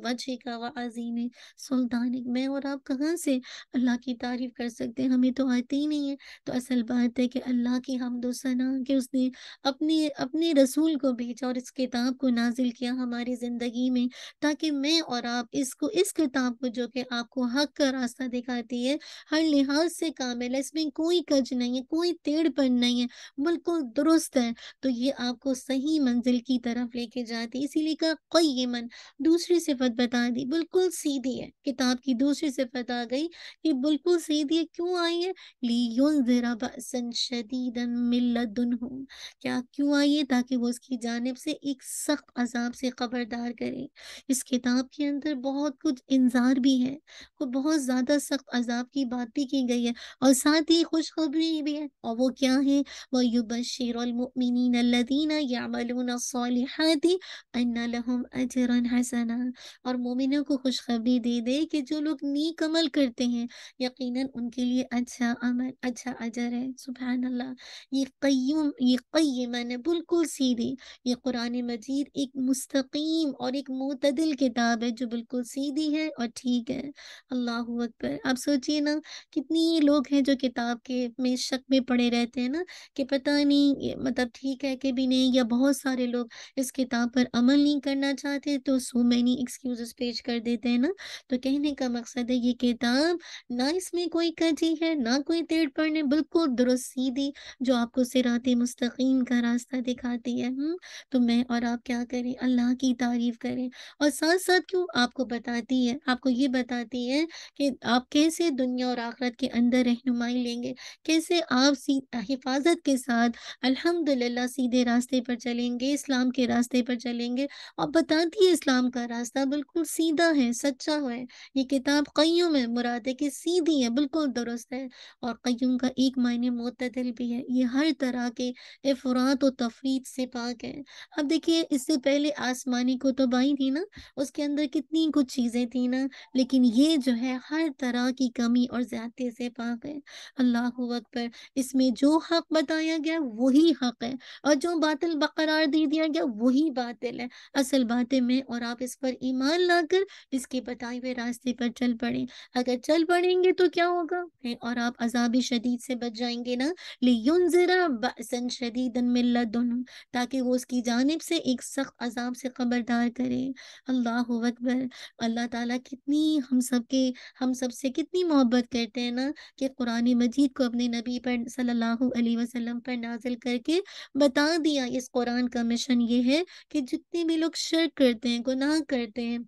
S1: का व अजीम सुल्तान मैं और आप कहाँ से अल्लाह की तारीफ कर सकते हैं हमें तो आती ही नहीं है तो असल बात है कि अल्लाह की हमदोसना सना कि उसने अपने अपने रसूल को भेजा और इस किताब को नाजिल किया हमारी ज़िंदगी में ताकि मैं और आप इसको इस किताब को जो कि आपको हक का रास्ता दिखाती है हर लिहाज से काम काम है इसमें कोई कर्ज नहीं है कोई तेड़ टेढ़पन नहीं है बिल्कुल दुरुस्त है तो ये आपको सही मंजिल की तरफ लेके जाती इसीलिए कहा कई मन दूसरी सिफत बता दी बिल्कुल सीधी है किताब की दूसरी सिफत आ गई कि बिल्कुल सीधी है क्यों आई है ली क्या क्यों आई है ताकि वो उसकी जानब से एक सख्त अजाब से खबरदार करे इस किताब के अंदर बहुत कुछ इंजार भी है वो बहुत ज़्यादा सख्त अजाब की बात भी की गई है और साथ ही खुशखबरी भी है और वो क्या है वह युबशिरमिन लदीना यामलूनसालहती अजरन हसना और मोमिनों को खुशखबरी दे दे कि जो लोग नीक अमल करते हैं यकीनन उनके लिए अच्छा अमल अच्छा अजर है सुबह अल्लाह ये कय्यूम ये है बिल्कुल सीधी ये कुरान मजीद एक मुस्तकीम और एक मुतदिल किताब है जो बिल्कुल सीधी है और ठीक है अल्लाह अकबर आप सोचिए ना कितनी लोग हैं जो किताब के में शक में पड़े रहते हैं ना कि पता नहीं मतलब ठीक है कि भी नहीं या बहुत सारे लोग इस किताब पर अमल नहीं करना चाहते तो सो मैनी एक्सक्यूज पेश कर देते हैं ना तो कहने का मकसद है ये किताब ना इसमें कोई कजी है ना कोई तेड़ पढ़ने बिल्कुल दुरुस्त सीधी जो आपको सिरात मुस्तकीम का रास्ता दिखाती है हुँ? हम्म। तो मैं और आप क्या करें अल्लाह की तारीफ करें और साथ साथ क्यों आपको बताती है आपको ये बताती है कि आप कैसे दुनिया और आखरत के अंदर रहें रहनुमाई लेंगे कैसे आप हिफाजत के साथ अल्हम्दुलिल्लाह सीधे रास्ते पर चलेंगे इस्लाम के रास्ते पर चलेंगे और बताती है इस्लाम का रास्ता बिल्कुल सीधा है सच्चा है ये किताब कईयों में मुराद है कि सीधी है बिल्कुल दुरुस्त है और कईम का एक मायने मतदल भी है ये हर तरह के अफरात और तफरीत से पाक है अब देखिए इससे पहले आसमानी को तो बाई थी ना उसके अंदर कितनी कुछ चीज़ें थी ना लेकिन ये जो है हर तरह की कमी और ज्यादा से पाक है है अल्लाह अकबर इसमें जो हक बताया गया वही हक है और जो बातिल बकरार दे दिया गया वही बातिल है असल बातें में और आप इस पर ईमान लाकर इसके बताए हुए रास्ते पर चल पड़े अगर चल पड़ेंगे तो क्या होगा और आप अजाब शदीद से बच जाएंगे ना लियुन जरा शदीदन मिल्ला दोनों ताकि वो उसकी जानब से एक सख्त अजाब से खबरदार करें अल्लाह अकबर अल्लाह ताला कितनी हम सब के हम सब से कितनी मोहब्बत करते हैं ना कि कुरान मजीद को अपने नबी पर सल्लल्लाहु अलैहि वसल्लम पर नाजिल करके बता दिया इस कुरान का मिशन ये है कि जितने भी लोग शर्क करते हैं गुनाह करते हैं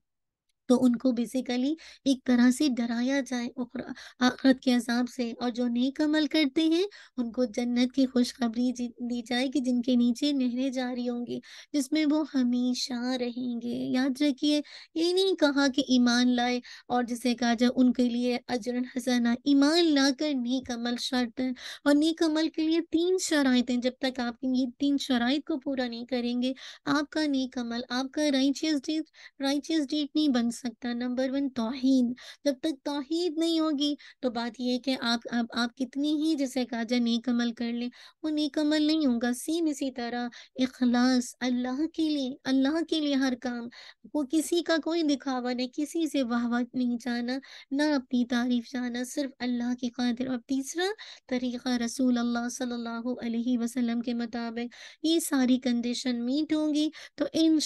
S1: तो उनको बेसिकली एक तरह से डराया जाए आखरत के अजाब से और जो नेक अमल करते हैं उनको जन्नत की खुशखबरी दी जाए कि जिनके नीचे नहरें जारी होंगी जिसमें वो हमेशा रहेंगे याद रखिए ये नहीं कहा कि ईमान लाए और जिसे कहा जाए उनके लिए अजरन हसना ईमान ला कर नेक अमल शर्त है और नेक अमल के लिए तीन शराइतें जब तक आप ये तीन शराइ को पूरा नहीं करेंगे आपका नेक अमल आपका राइचियस डीट राइचियस डीट नहीं बन सकता नंबर वन तोहिन जब तक तोहिद नहीं होगी तो बात यह कि आप आप, आप कितनी ही जैसे कहा जाए नेक अमल कर ले वो नेक अमल नहीं होगा सेम इसी तरह इखलास अल्लाह के लिए अल्लाह के लिए हर काम वो किसी का कोई दिखावा नहीं किसी से वाहवा नहीं जाना ना अपनी तारीफ जाना सिर्फ अल्लाह की खातिर और तीसरा तरीक़ा रसूल अल्लाह सल्लल्लाहु अलैहि वसल्लम के मुताबिक ये सारी कंडीशन मीट होंगी तो इन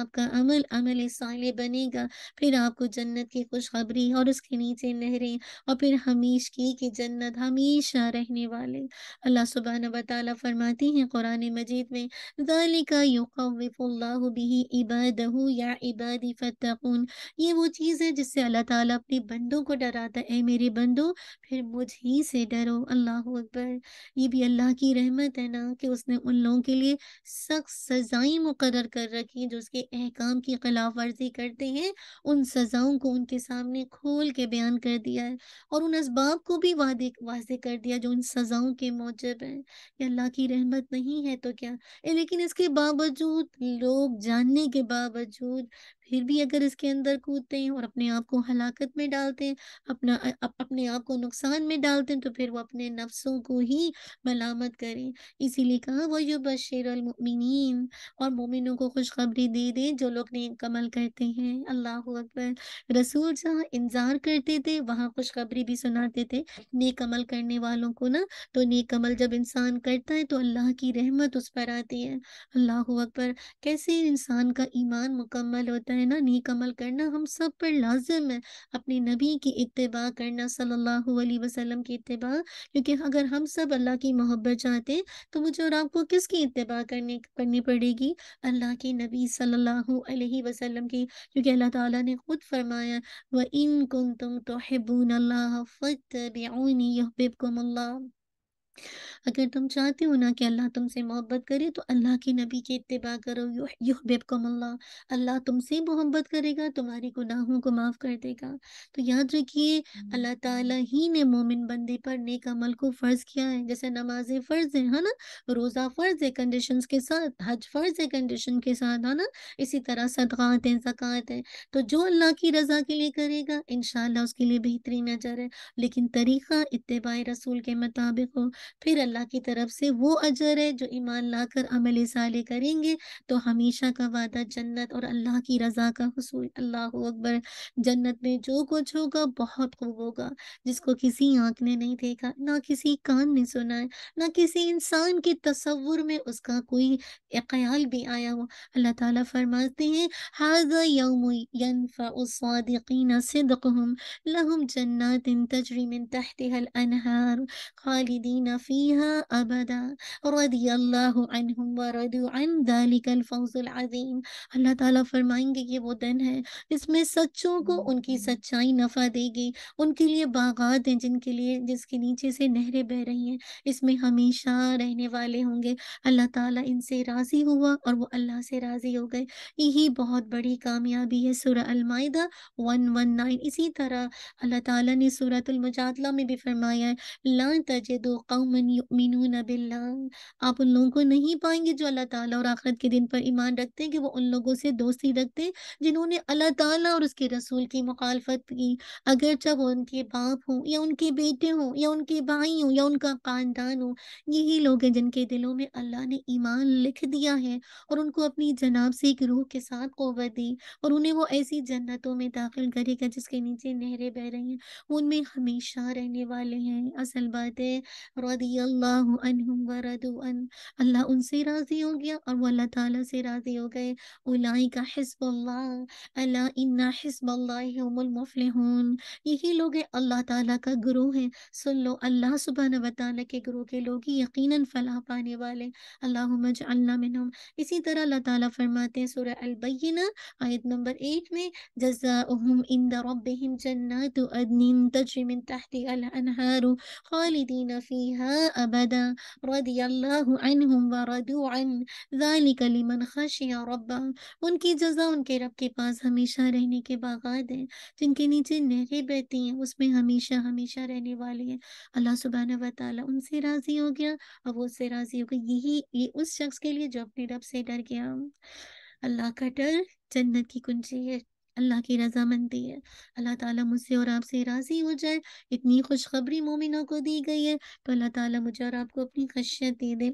S1: आपका अमल अमल साले बनेगा जाएगा फिर आपको जन्नत की खुशखबरी और उसके नीचे नहरें और फिर हमेश की कि जन्नत हमेशा रहने वाले अल्लाह सुबहान नबाला फरमाते हैं कुरान मजीद में इबादहू या इबादी फ़तून ये वो चीज़ है जिससे अल्लाह ताला अपने बंदों को डराता है मेरे बंदो फिर मुझ ही से डरो अल्लाह अकबर ये भी अल्लाह की रहमत है ना कि उसने उन लोगों के लिए सख्त सजाएं मुकर कर रखी जो उसके अहकाम की खिलाफ वर्जी करते हैं उन सजाओं को उनके सामने खोल के बयान कर दिया है और उन इसबाब को भी वादे वाजे कर दिया जो उन सजाओं के मौजब हैं कि अल्लाह की रहमत नहीं है तो क्या लेकिन इसके बावजूद लोग जानने के बावजूद फिर भी अगर इसके अंदर कूदते हैं और अपने आप को हलाकत में डालते हैं अपना अप, अपने आप को नुकसान में डालते हैं तो फिर वो अपने नफ्सों को ही मलामत करें इसीलिए कहा वो जो बशरमिन और मोमिनों को खुशखबरी दे दें जो लोग ने कमल हैं अल्लाह अकबर रसूल जहाँ इंतजार करते थे वहाँ खुशखबरी भी सुनाते थे नेकमल करने वालों को ना तो नेकमल जब इंसान करता है तो अल्लाह की रहमत उस पर आती है अल्लाह अकबर कैसे इंसान का ईमान मुकम्मल होता है रहना नेक अमल करना हम सब पर लाजिम है अपने नबी की इतबा करना सल्लल्लाहु अलैहि वसल्लम की इतबा क्योंकि अगर हम सब अल्लाह की मोहब्बत चाहते तो मुझे और आपको किसकी इतबा करने करनी पड़ेगी अल्लाह के नबी सल्लल्लाहु अलैहि वसल्लम की क्योंकि अल्लाह ताला ने खुद फरमाया व इन कुम तुम तो हिबून अल्लाह फतबिऊनी युहिब्बुकुम अल्लाह अगर तुम चाहते हो ना कि अल्लाह तुमसे मोहब्बत करे तो अल्लाह के नबी की इतबा करो युह बेबकम अल्लाह अल्लाह तुमसे मोहब्बत करेगा तुम्हारे गुनाहों को माफ़ कर देगा तो याद रखिए हम्म। अल्लाह ताला ही ने मोमिन बंदे पर नेक अमल को फ़र्ज़ किया है जैसे नमाज फ़र्ज़ है है ना रोज़ा फ़र्ज़ है कंडीशन के साथ हज फ़र्ज़ है कंडीशन के साथ है ना इसी तरह सदक़ात हैं जक़ात हैं तो जो अल्लाह की रज़ा के लिए करेगा इन उसके लिए बेहतरीन नज़र है लेकिन तरीक़ा इतबा रसूल के मुताबिक हो फिर अल्लाह की तरफ से वो अजर है जो ईमान लाकर अमल साले करेंगे तो हमेशा का वादा जन्नत और अल्लाह की रज़ा का हसूल अल्लाह अकबर जन्नत में जो कुछ होगा बहुत खूब होगा जिसको किसी आँख ने नहीं देखा ना किसी कान ने सुना है ना किसी इंसान के तस्वुर में उसका कोई ख्याल भी आया हो अल्लाह ताला फरमाते हैं हाजा यौम लहुम जन्नत तजरी मिन अनहार खालिदीन خالدين فيها أبدا رضي अल्लाह अनहुम वरदु अन दालिकल फौजुल अजीम अल्लाह ताला फरमाएंगे ये वो दिन है इसमें सच्चों को उनकी सच्चाई नफ़ा देगी उनके लिए बागात हैं जिनके लिए जिसके नीचे से नहरें बह रही हैं इसमें हमेशा रहने वाले होंगे अल्लाह ताला इनसे राज़ी हुआ और वो अल्लाह से राज़ी हो गए यही बहुत बड़ी कामयाबी है सूर्य अलमायदा वन वन नाइन इसी तरह अल्लाह ताला ने सूरतुलमजातला में भी फरमाया है ला तजदो मन युमिनून आप उन लोगों को नहीं पाएंगे जो अल्लाह ताला और आखिरत के दिन पर ईमान रखते हैं कि वो उन लोगों से दोस्ती रखते हैं जिन्होंने अल्लाह ताला और उसके रसूल की मुखालफत की अगर चाहे वो उनके बाप हों या उनके बेटे हों या उनके भाई हों या उनका खानदान हो यही लोग हैं जिनके दिलों में अल्लाह ने ईमान लिख दिया है और उनको अपनी जनाब से एक रूह के साथ कोवत दी और उन्हें वो ऐसी जन्नतों में दाखिल करेगा जिसके नीचे नहरें बह रही हैं उनमें हमेशा रहने वाले हैं असल बात है रदी अल्लाह अल्लाह उनसे राज़ी हो गया और वो अल्लाह ताला से राज़ी हो गए उलाई का हिस्बल्लाह अला इन्ना हिस्बल्लाहमफलहून यही लोग हैं अल्लाह ताला का गुरु है सुन लो अल्लाह सुबहान व ताली के गुरु के लोग ही यकीनन फलाह पाने वाले अल्लाह मजल्ला मिनम इसी तरह अल्लाह ताला फरमाते हैं सूर्य अलबैना आयत नंबर एट में जजाउहुम इंद रब्बिहिम जन्नतु अदनिन तजरी मिन तहतिहा अल-अनहारु खालिदीन फीहा عنها أبدا رضي अल्लाह अनहुम व रदू अन ذالक लिमन खशिय उनकी जजा उनके रब के पास हमेशा रहने के बागात हैं जिनके नीचे नहरें बहती हैं उसमें हमेशा हमेशा रहने वाली हैं अल्लाह सुबहाना व ताला उनसे राजी हो गया और वो उससे राजी हो गया यही ये उस शख्स के लिए जो अपने रब से डर गया अल्लाह का डर जन्नत की कुंजी है अल्लाह की रजामंदी है अल्लाह ताला मुझसे और आपसे राज़ी हो जाए इतनी खुशखबरी मोमिनों को दी गई है तो अल्लाह ताला मुझे और आपको अपनी खशियत दे दे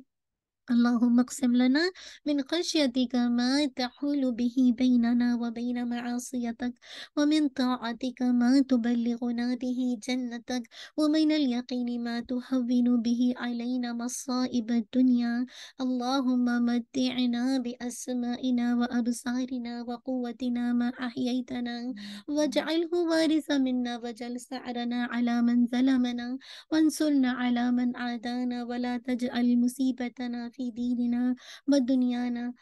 S1: اللهم اقسم لنا من خشيتك ما تحول به بيننا وبين معاصيتك ومن طاعتك ما تبلغنا به جنتك ومن اليقين ما تهون به علينا مصائب الدنيا اللهم متعنا بأسمائنا وأبصارنا وقوتنا ما أحييتنا واجعله وارث منا واجعل سعرنا على من ظلمنا وانصرنا على من عادانا ولا تجعل مصيبتنا في ديننا ودنيانا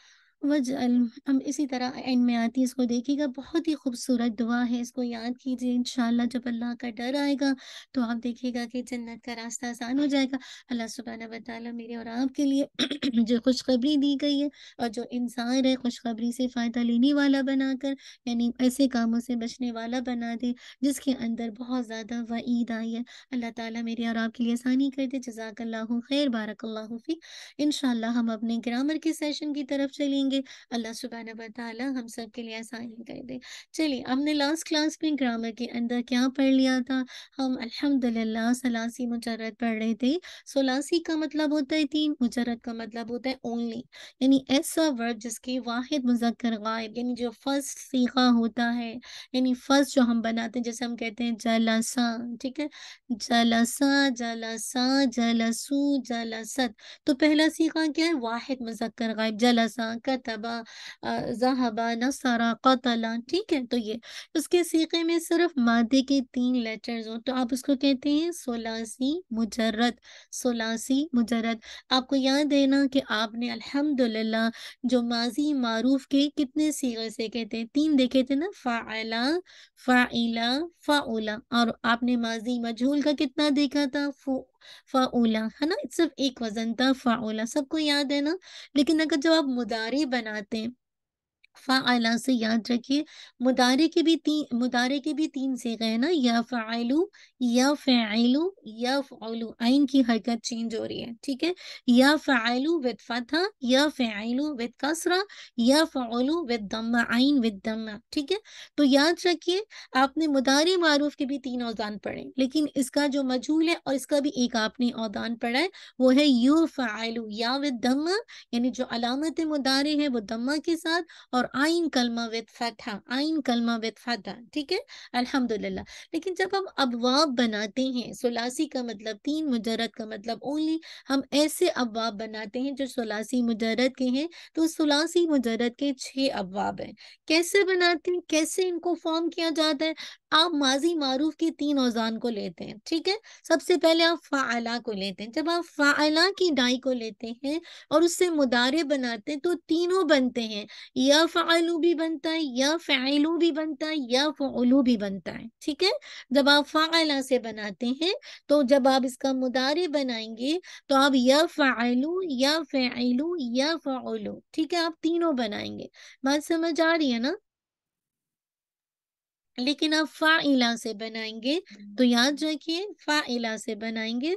S1: वजल हम इसी तरह एंड में आती है इसको देखिएगा बहुत ही खूबसूरत दुआ है इसको याद कीजिए इंशाल्लाह जब अल्लाह का डर आएगा तो आप देखिएगा कि जन्नत का रास्ता आसान हो जाएगा अल्लाह सुबहाना बताल मेरे और आपके लिए [CLEARS THROAT] जो खुशखबरी दी गई है और जो इंसान है खुशखबरी से फ़ायदा लेने वाला बनाकर यानी ऐसे कामों से बचने वाला बना दे जिसके अंदर बहुत ज़्यादा वईद आई है अल्लाह ताली मेरे और आपके लिए आसानी कर दे जजाकल्ला खैर बारकल्ला फ़ी इन हम अपने ग्रामर के सेशन की तरफ चलेंगे पढ़ेंगे अल्लाह सुबहाना बताला हम सब के लिए आसानी कर दे चलिए हमने लास्ट क्लास में ग्रामर के अंदर क्या पढ़ लिया था हम अल्हम्दुलिल्लाह सलासी मुजरत पढ़ रहे थे सलासी का मतलब होता है तीन मुजरत का मतलब होता है ओनली यानी ऐसा वर्ड जिसके वाहिद मुजक्र गायब यानी जो फर्स्ट सीखा होता है यानी फर्स्ट जो हम बनाते हैं जैसे हम कहते हैं जलासा ठीक है जलसा जलसा जलसू जलसत तो पहला सीखा क्या है वाहिद मुजक्र गायब जलसा ठीक है तो ये उसके सीखे में सिर्फ मादे के तीन लेटर्स हो तो आप उसको कहते हैं सोलासी मुजरत सोलासी मुजरत आपको याद देना कि आपने अल्हम्दुलिल्लाह जो माजी मारूफ के कितने सीखे से कहते हैं तीन देखे थे ना फ़ाला फ़ाइला फ़ाउला और आपने माजी मजहूल का कितना देखा था फु फ़ाउला है ना सिर्फ एक वजन था फ़ाउला सबको याद है ना लेकिन अगर जब आप मुदारी बनाते हैं फ़ाला से याद रखिए मुदारे के भी तीन मुदारे के भी तीन से गए ना या फ़ाइलू या फ़ैलू या फ़ालू आइन की हरकत चेंज हो रही है ठीक है या फ़ाइलू विद फतह या फ़ैलू विद कसरा या फ़ालू विद दम्मा आइन विद दम्मा ठीक है तो याद रखिए आपने मुदारे मारूफ के भी तीन औदान पढ़े लेकिन इसका जो मजहूल है और इसका भी एक आपने औदान पढ़ा है वो है यू फ़ाइलू या विद दम्मा यानी जो अलामत मुदारे है वो दम्मा के साथ और और आइन कलमा विद फतहा आइन कलमा विद फतहा ठीक है अल्हम्दुलिल्लाह लेकिन जब हम अबवाब बनाते हैं सुलासी का मतलब तीन मुजरद का मतलब ओनली हम ऐसे अबवाब बनाते हैं जो सुलासी मुजरद के हैं तो सुलासी मुजरद के छः अबवाब हैं कैसे बनाते हैं कैसे इनको फॉर्म किया जाता है आप माजी मारूफ के तीन औजान को लेते हैं ठीक है सबसे पहले आप फ़ाला को लेते हैं जब आप फ़ाला की डाई को लेते हैं और उससे मुदारे बनाते हैं तो तीनों बनते हैं या फ़ालू भी बनता है या फ़ैलू भी बनता है या फ़लू भी बनता है ठीक है जब आप फ़ाला से बनाते हैं तो जब आप इसका मुदारे बनाएंगे तो आप या फ़ालू या फ़ैलू या फ़लू ठीक है आप तीनों बनाएंगे बात समझ आ रही है ना लेकिन आप फाइला से बनाएंगे तो हम्म। याद रखिए फाइला से बनाएंगे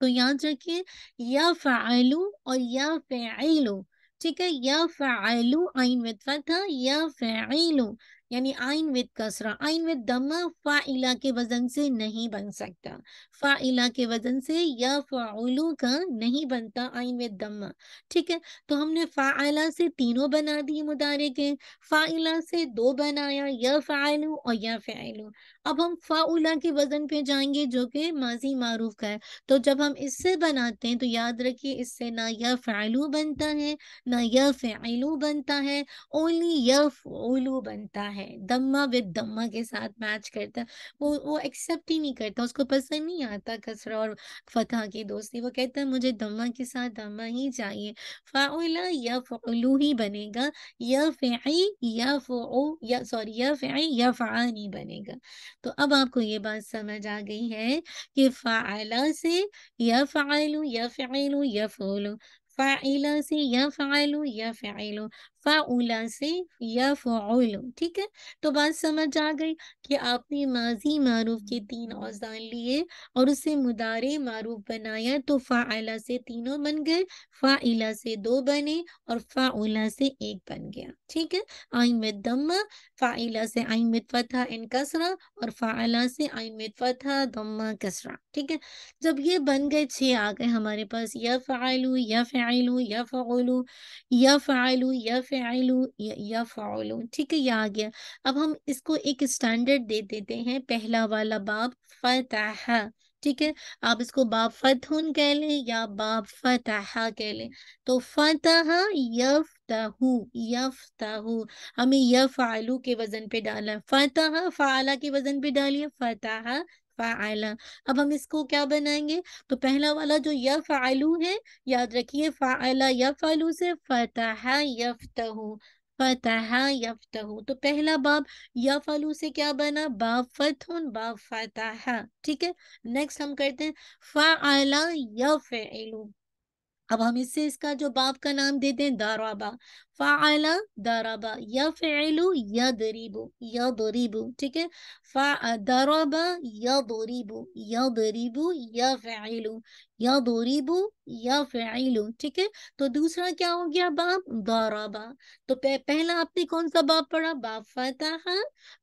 S1: तो याद रखिए या फ़ालू और या फेलो ठीक है या फ़ालू आइन में था या फेलो यानी आइन विद कसरा आइन विद दम फाइला के वजन से नहीं बन सकता फाइला के वजन से या फ़ाउलू का नहीं बनता आइन विद दम ठीक है तो हमने फ़ाइला से तीनों बना दिए मुदारे के फ़ाइला से दो बनाया या फ़ाइलू और या फ़ाइलू अब हम फ़ाउला के वजन पे जाएंगे जो कि माजी मारूफ का है तो जब हम इससे बनाते हैं तो याद रखिए इससे ना या फाइलू बनता है ना या फ़ाइलू बनता है ओनली या फ़ालू बनता है है दम्मा विद दम्मा के साथ मैच करता वो वो एक्सेप्ट ही नहीं करता उसको पसंद नहीं आता कसरा और फतह की दोस्ती वो कहता है मुझे दम्मा के साथ दम्मा ही चाहिए फ़ाउला या फ़लू ही बनेगा या फ़ी या फ़ो या सॉरी या फ़ी या फ़ा नहीं बनेगा तो अब आपको ये बात समझ आ गई है कि फ़ाला से या फ़ालू या फ़ैलू या फ़ोलू फ़ाइला से या फ़ालू या फ़ैलू फ़ाउला से या फ़ाउल ठीक है तो बात समझ आ गई कि आपने माजी मारूफ के तीन औजान लिए और उसे मुदारे मारूफ बनाया तो फ़ाला से तीनों बन गए फ़ाइला से दो बने और फ़ाउला से एक बन गया ठीक है आई में दम्मा फ़ाइला से आई में फतह इन कसरा और फ़ाला से आई में फतह दम्मा कसरा ठीक है जब ये बन गए छः आ गए हमारे पास या फ़ालू या फ़ालू या फ़ालू या फ़ालू या फ़ैलू या फ़ालू ठीक है ये आ गया अब हम इसको एक स्टैंडर्ड दे देते हैं पहला वाला बाब फ़तह ठीक है आप इसको बाब फतहन कह लें या बाब फतह कह लें तो फतह यफ़ यफतहू हमें यफ आलू के वजन पे डालना है फतह फाला के वजन पे डालिए फतह फ़ाला अब हम इसको क्या बनाएंगे तो पहला वाला जो या फ़ालू है याद रखिए फ़ाइला या फ़ालू से फ़तह यफ फतह यफतहू तो पहला बाब या फलू से क्या बना बाब फतहुन बाब फतह ठीक है नेक्स्ट हम करते हैं फ़ाला यफ़लू अब हम इससे इसका जो बाप का नाम देते हैं दाराबा फ़ाल दरबा यफ़िलु यदरिबु यदरिबु ठीक है फ़ा दरबा ठीक है तो दूसरा क्या हो गया बाप दरबा तो पह, पहला आपने कौन सा बाप पढ़ा बाप फतह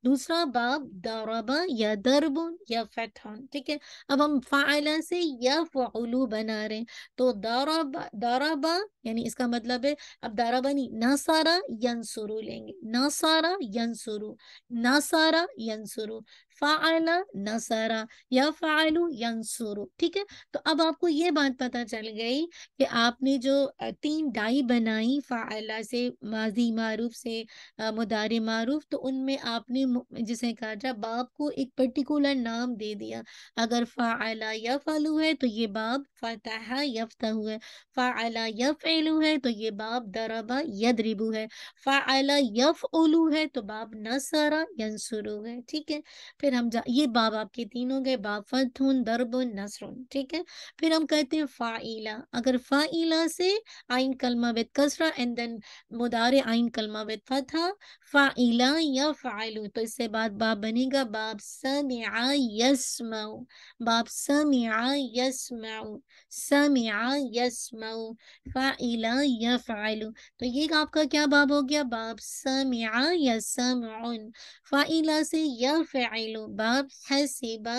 S1: दूसरा बाप दरबा या दरबुन या ठीक है अब हम फ़ाला से यफ़लु बना रहे तो दरबा दरबा यानी इसका मतलब है अब दरबा नहीं नासारा यंसुरु लेंगे नासारा यंसुरु नासारा यंसुरु फ़ाला नसरा या फ़ालू यंसुरु ठीक है तो अब आपको ये बात पता चल गई कि आपने जो तीन डाई बनाई फ़ाला से माजी मारूफ से मुदार मारूफ तो उनमें आपने जिसे कहा जा बाप को एक पर्टिकुलर नाम दे दिया अगर फ़ाला या फ़लू है तो ये बाप फ़तह यफ्तहू है फ़ाला यफ़लू है तो ये दराबा दरबा यदरिबू है फ़ाला यफ़लू है तो बाप नसरा यंसुरु है ठीक है फिर फिर हम जा ये बाब आपके तीन हो गए बाब फतुन दर्ब नसरुन ठीक है फिर हम कहते हैं फ़ाइला अगर फ़ाइला से आइन कलमा विद कसरा एंड देन मुदारे आइन कलमा विद फथा फ़ाइला या फ़ाइलू तो इससे बाद बाब बनेगा बाब समिया यसमऊ बाब समिया यसमऊ समिया यसमऊ फ़ाइला या फ़ाइलू तो ये आपका क्या बाब हो गया बाब समिआ यसमउन फ़ाइला से या फ़ाइलू चलो बाब हसीबा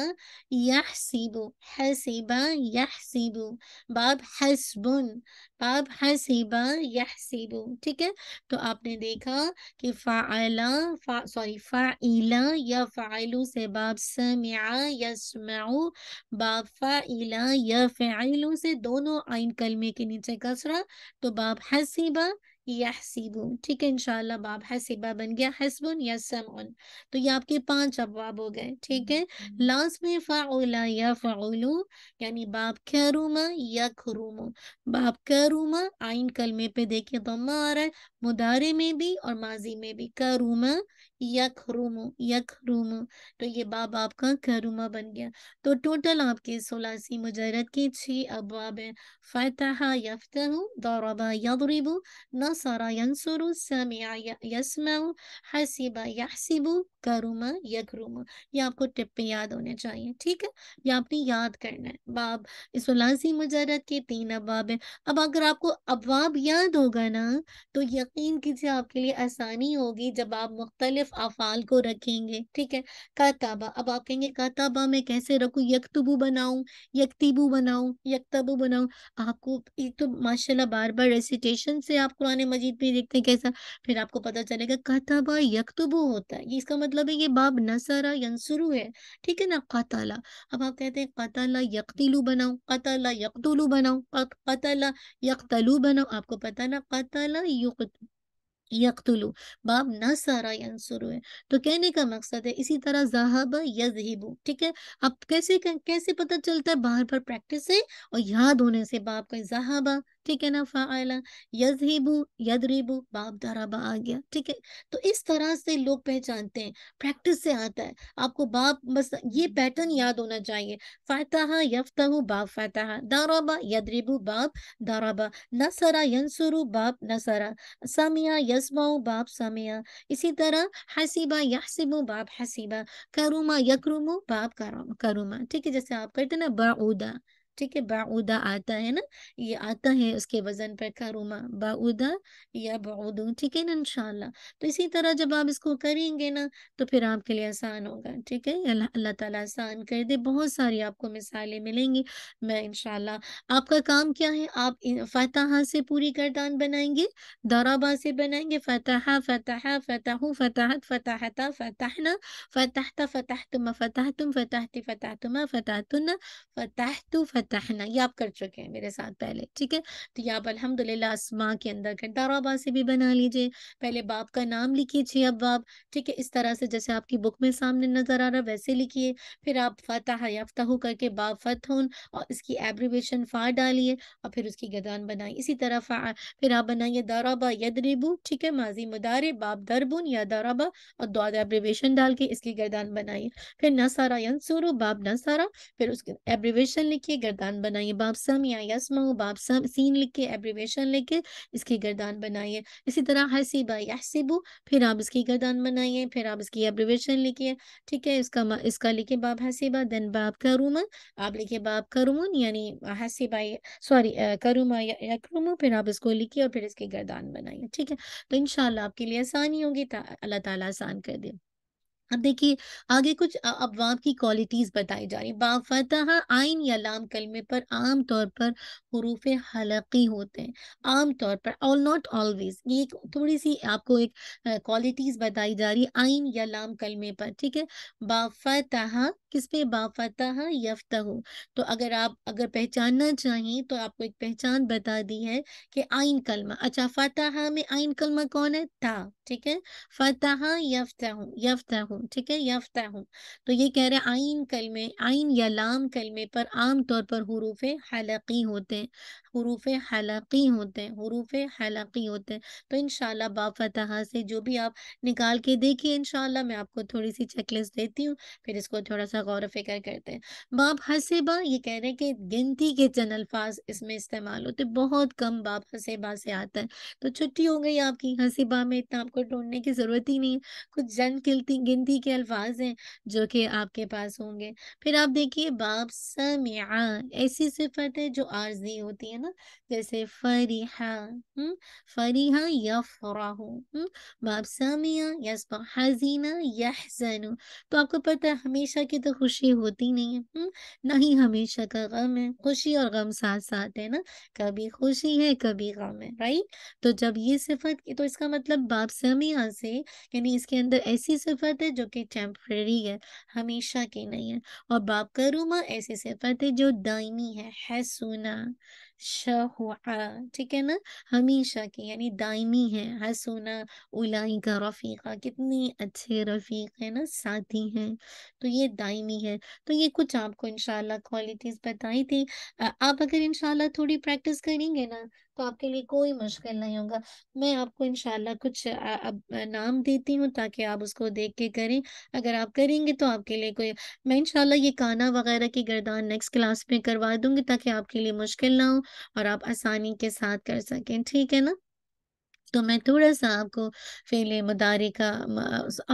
S1: यहसीबु हसीबा यहसीबु बाब हसबुन बाब हसीबा यहसीबु ठीक है तो आपने देखा कि फ़ाला फा सॉरी फ़ाइला या फ़ाइलू से बाब समिया यसमाऊ बाब फ़ाइला या फ़ाइलू से दोनों आइन कलमे के नीचे कसरा तो बाब हसीबा यहसीबून ठीक है इनशाला बाब हसीबा बन गया हसबुन या समन तो ये आपके पांच अफवाब हो गए ठीक है हम्म। लास्ट में फ़ाउला या फ़ाउलू यानी बाप खरूमा या खुरुमो बाप करूमा आइन कलमे पे देखिए दम्मा आ रहा है मुदारे में भी और माजी में भी करूमा यखरूमू यखरूमू तो ये बाब आपका करुमा बन गया तो टोटल आपके सोलासी मुजरत के छः अबाब हैं फ़तः यफ्तहू दौरबा यदरिबू नसरा यंसुरु समिया यसमाऊ हसीबा करुमा करूमा यखरूमू ये आपको टिप पे याद होने चाहिए ठीक है ये आपने याद करना है बाब सोलासी मुजरत के तीन अबाब हैं अब अगर आपको अबाब याद होगा ना तो यकीन कीजिए आपके लिए आसानी होगी जब आप मुख्तलिफ सिर्फ अफाल को रखेंगे ठीक है काताबा अब आप कहेंगे काताबा मैं कैसे रखू यकतबू बनाऊ यकतीबु बनाऊ यकतबु बनाऊ आपको एक तो माशाल्लाह बार बार रेसिटेशन से आप कुरान मजीद में देखते हैं कैसा फिर आपको पता चलेगा काताबा यकतबू होता है इसका मतलब है ये बाब नसरा यंसुरु है ठीक है ना कताला अब आप कहते हैं कताला यकतीलू बनाऊ कताला यकतुलू बनाऊ कताला यकतलू बनाऊ आपको पता ना कताला युक्त यकतलू बाब न सारा यंसुर है तो कहने का मकसद है इसी तरह जहाब यजहिबू ठीक है अब कैसे कैसे पता चलता है बार बार प्रैक्टिस से और याद होने से बाप का जहाबा ठीक है ना फ़ाला यजहिबू यदरिबू बाप दराबा आ गया ठीक है तो इस तरह से लोग पहचानते हैं प्रैक्टिस से आता है आपको बाप बस ये पैटर्न याद होना चाहिए फातहा यफ्तहु बाप फातहा दाराबा यदरिबू बाप दाराबा नसरा यंसुरु बाप नसरा समिया यसमाऊ बाप समिया इसी तरह हसीबा यहसिबू बाप हसीबा करुमा यकरुमू बाप करुमा ठीक है जैसे आप करते ना बाऊदा ठीक है बाउदा आता है ना ये आता है उसके वजन पर करुमा बाउदा या बाउदू ठीक है ना इनशाला तो इसी तरह जब आप इसको करेंगे ना तो फिर आपके लिए आसान होगा ठीक है अल्लाह ताला आसान कर दे बहुत सारी आपको मिसालें मिलेंगी मैं इनशाला आपका काम क्या है आप फतहा से पूरी करतान बनाएंगे दौराबा से बनाएंगे फतहा फतहा फतहू फतहत फतहता फतहना फतहता फतह तुम फतह तुम फतहती फतह तुम फतह तुन फतह तू फतह ना ये आप कर चुके हैं मेरे साथ पहले ठीक है तो ये आप अलहमदुल्ला आसमां के अंदर कंटाराबा से भी बना लीजिए पहले बाप का नाम लिखिए छे अब बाप ठीक है इस तरह से जैसे आपकी बुक में सामने नजर आ रहा है वैसे लिखिए फिर आप फतः याफ्ताह करके बाप फतह और इसकी एब्रीवेशन फा डालिए और फिर उसकी गदान बनाई इसी तरह फा फिर आप बनाइए दाराबा रिबू ठीक है माजी मुदारे बाप दरबुन या दाराबा और दो एब्रीवेशन डाल के इसकी गर्दान बनाइए फिर न सारा यंसुरु बाप न सारा फिर उसकी एब्रीवेशन लिखिए गर्दान गर्दान बनाइए बाबसम या यसमो बाबसम सीन लिख के एब्रीवेशन लिख के इसकी गर्दान बनाइए इसी तरह हसीबा यहसिबू फिर आप इसकी गर्दान बनाइए फिर आप इसकी एब्रीवेशन लिखिए ठीक है इसका इसका लिखिए बाप हसीबा देन बाप करूमन आप लिखिए बाप करूमन यानी हसीबा सॉरी करूमा या फिर आप इसको लिखिए और फिर इसकी गर्दान बनाइए ठीक है तो इनशाला आपके लिए आसानी होगी अल्लाह ताला आसान कर दे अब देखिए आगे कुछ अबवाब की क्वालिटीज़ बताई जा रही बाफतः आइन या लाम कलमे पर आम तौर पर हरूफ हलकी होते हैं आम तौर पर ऑल नॉट ऑलवेज ये एक थोड़ी सी आपको एक क्वालिटीज़ बताई जा रही आइन या लाम कलमे पर ठीक है बाफतः किस पे बाफतः यफ्तहु तो अगर आप अगर पहचानना चाहें तो आपको एक पहचान बता दी है कि आइन कलमा अच्छा फतः में आइन कलमा कौन है था ठीक है फतह यफ्तहू यफ्तहू ठीक है यफ्तहू तो ये कह रहे हैं आइन कलमे आइन या लाम कलमे पर आम तौर पर हरूफ हलकी होते हैं हरूफ हलकी होते हैं हरूफ हलकी होते हैं तो इन बा फतह से जो भी आप निकाल के देखिए इन मैं आपको थोड़ी सी चेकलिस्ट देती हूँ फिर इसको थोड़ा सा गौर फिक्र करते हैं बाप हसेबा ये कह रहे हैं कि गिनती के चंद अल्फाज इसमें इस्तेमाल होते बहुत कम बाप हसेबा से आता है तो छुट्टी हो गई आपकी हसीबा में इतना आपको को ढूंढने की ज़रूरत ही नहीं कुछ जन गिनती गिनती के अल्फाज हैं जो कि आपके पास होंगे फिर आप देखिए बाप समिया ऐसी सिफत है जो आर्जी होती है ना जैसे फरीहा हम्म, फरीहा या फराहू हम्म, बाप समिया यसबा हजीना यहजनु तो आपको पता है हमेशा की तो खुशी होती नहीं है हुँ? हम्म, ना ही हमेशा का गम है खुशी और गम साथ साथ है ना कभी खुशी है कभी गम है राइट तो जब ये सिफत तो इसका मतलब बाप से हम यहाँ से यानी इसके अंदर ऐसी सिफत है जो कि टेम्प्रेरी है हमेशा की नहीं है और बाप का रूमा ऐसी सिफत है जो दाइमी है है सुना शहुआ ठीक है ना हमेशा की यानी दाइमी है हसुना उलाई का रफ़ीक़ा कितनी अच्छे रफ़ीक है ना साथी हैं तो ये दाइमी है तो ये कुछ आपको इनशाला क्वालिटीज़ बताई थी आप अगर इनशाला थोड़ी प्रैक्टिस करेंगे ना तो आपके लिए कोई मुश्किल नहीं होगा मैं आपको इनशाला कुछ अब नाम देती हूँ ताकि आप उसको देख के करें अगर आप करेंगे तो आपके लिए कोई मैं इनशाला ये काना वगैरह की गर्दान नेक्स्ट क्लास में करवा दूंगी ताकि आपके लिए मुश्किल ना हो और आप आसानी के साथ कर सकें ठीक है ना तो मैं थोड़ा सा आपको फेल मदारी का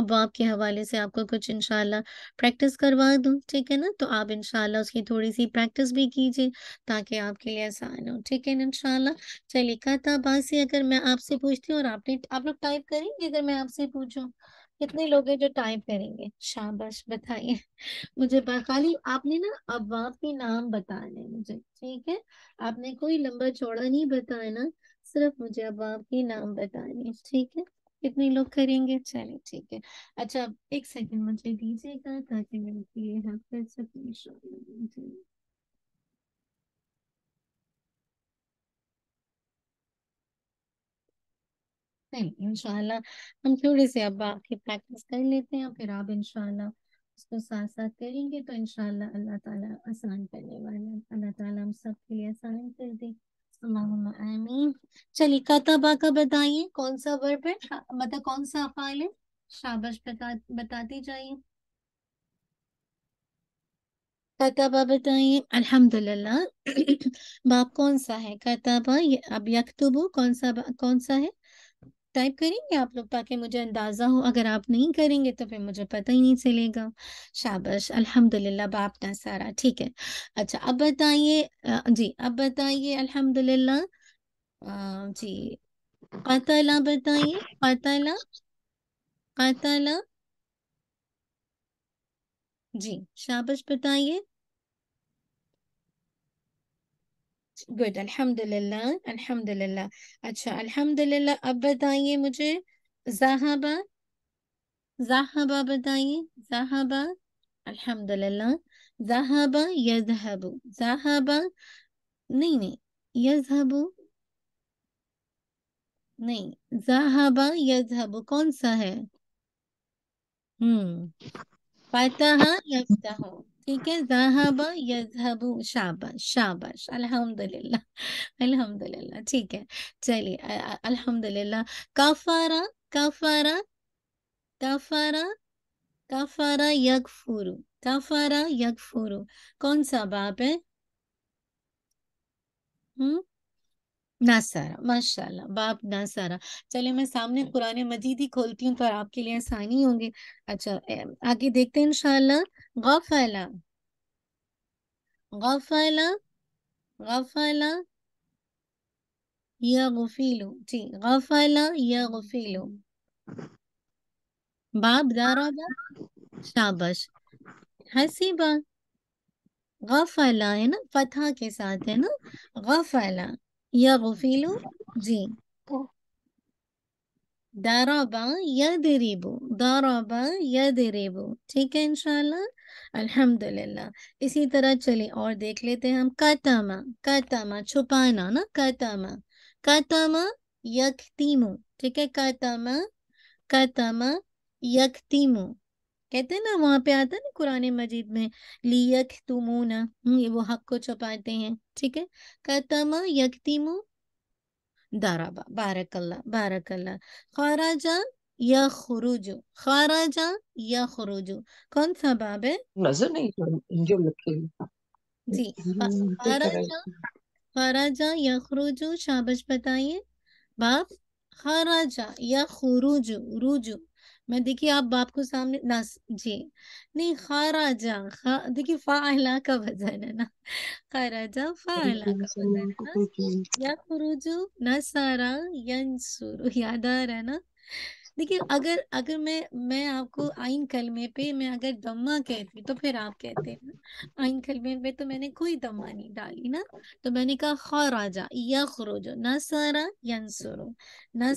S1: अबाब के हवाले से आपको कुछ इनशाला प्रैक्टिस करवा दूँ ठीक है ना तो आप इनशाला उसकी थोड़ी सी प्रैक्टिस भी कीजिए ताकि आपके लिए आसान हो ठीक है ना इनशाला चलिए कथा से अगर मैं आपसे पूछती हूँ और आपने आप लोग टाइप करेंगे अगर मैं आपसे पूछूँ कितने लोग हैं जो टाइप करेंगे शाबाश बताइए मुझे खाली आपने ना अबाब के नाम बताने मुझे ठीक है आपने कोई लंबा चौड़ा नहीं बताया ना सिर्फ मुझे अब आपके नाम बताने ठीक है कितने लोग करेंगे चलिए ठीक है अच्छा एक सेकंड मुझे दीजिएगा ताकि मैं ये यहाँ फिर से इंशाल्लाह हम थोड़े से अब आपकी प्रैक्टिस कर लेते हैं फिर आप इंशाल्लाह उसको साथ साथ करेंगे तो इंशाल्लाह अल्लाह ताला आसान करने वाला अल्लाह ताला हम सब के लिए आसान कर दे चलिए कतबा का बताइए कौन सा वर्ब है मतलब कौन सा अफाइल है शाबाश बता बताती जाइए कतबा बताइए अल्हम्दुलिल्लाह [CLEARS THROAT] बाप कौन सा है कतबा अब यकतबू कौन सा कौन सा है टाइप करेंगे आप लोग ताकि मुझे अंदाज़ा हो अगर आप नहीं करेंगे तो फिर मुझे पता ही नहीं चलेगा शाबाश अल्हम्दुलिल्लाह बाप ना सारा ठीक है अच्छा अब बताइए जी अब बताइए अल्हम्दुलिल्लाह जी कतला बताइए कतला कतला जी शाबाश बताइए गुड अल्हम्दुलिल्लाह अल्हम्दुलिल्लाह अच्छा अल्हम्दुलिल्लाह अब बताइए मुझे जहाबा जहाबा बताइए जहाबा अल्हम्दुलिल्लाह जहाबा यजहबु जहाबा नहीं नहीं यजहबु नहीं जहाबा यजहबु कौन सा है हम्म फतहा यफ्तहु ठीक है जहबा यजहबू शाबाश शाबाश अल्हम्दुलिल्लाह [LAUGHS] अल्हम्दुलिल्लाह ठीक है चलिए अल्हम्दुलिल्लाह कफारा कफारा कफारा कफारा यगफुरु कफारा यगफुरु कौन सा बाप है हम्म नासारा माशाल्लाह बाप नासारा चलिए मैं सामने कुरान मजीद ही खोलती हूँ तो आपके लिए आसानी होंगे अच्छा आगे देखते हैं इनशाला गौफला गौफला गौफला या गुफीलो जी गौफला या गुफीलो बाप दारा शाबाश बा गफला है ना फतहा के साथ है ना गफला यगफिलु जी दरबा यदरिबु दरबा यदरिबु ठीक है इंशाल्लाह अल्हम्दुलिल्लाह इसी तरह चलिए और देख लेते हैं हम कतमा कतमा छुपाना ना कतमा कतमा यकतीमु ठीक है कतमा कतमा यकतीमु कहते हैं ना वहां पे आता है ना कुरान मजीद में लियक तुमूना ये वो हक को छुपाते हैं ठीक है यक यकतिमु दाराबा बारकल्ला बारकल्ला खाराजा या खुरुजो खाराजा या खुरुजो कौन सा बाब है नजर नहीं जो लिखे जी खाराजा या खुरुजो शाबश बताइए बाब खाराजा या खुरुजो रूजो मैं देखिए आप बाप को सामने ना जी नहीं खाराजा खा देखिए फाला का वजन है ना खाराजा फाला का वजन है ना या ना सारा यंसुरु याद आ रहा है ना देखिए अगर अगर मैं मैं आपको आइन कलमे पे मैं अगर दम्मा कहती तो फिर आप कहते हैं आइन कलमे पे तो मैंने कोई दम्मा नहीं डाली ना तो मैंने कहा खराजा या खरोजो सारा यंसुरो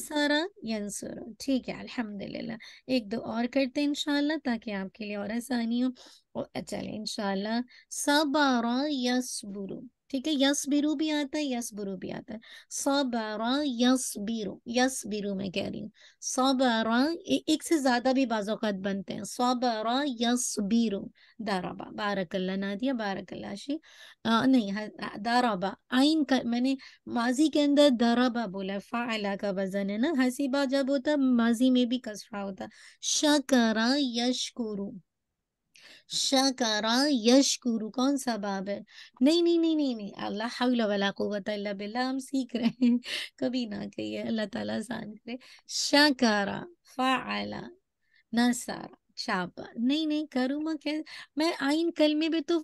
S1: सारा यंसुरो ठीक है अल्हम्दुलिल्लाह एक दो और करते हैं इंशाल्लाह ताकि आपके लिए और आसानी हो चले इंशाल्लाह सबारा यसबुरू ठीक है यस बिरू भी आता है यस बिरू भी आता है सबरा यस बिरु यस बिरु मैं कह रही हूँ सबरा एक से ज्यादा भी बाजोकत बनते हैं सबरा यस बिरु दाराबा बारकल्ला नादिया बारकल्ला शी आ, नहीं दाराबा आइन का मैंने माजी के अंदर दाराबा बोला फाला का वजन है ना हसीबा जब होता माजी में भी कसरा होता शकरा यशकुरू शकरा गुरु कौन सा बाब है नहीं नहीं नहीं नहीं नहीं अल्लाह हौल वला कुवत अल्लाह बिल्ला हम सीख रहे हैं कभी ना कहिए अल्लाह ताला आसान करे शकरा न सारा शाबा नहीं नहीं करूँ मैं कैसे मैं आइन कल में भी तो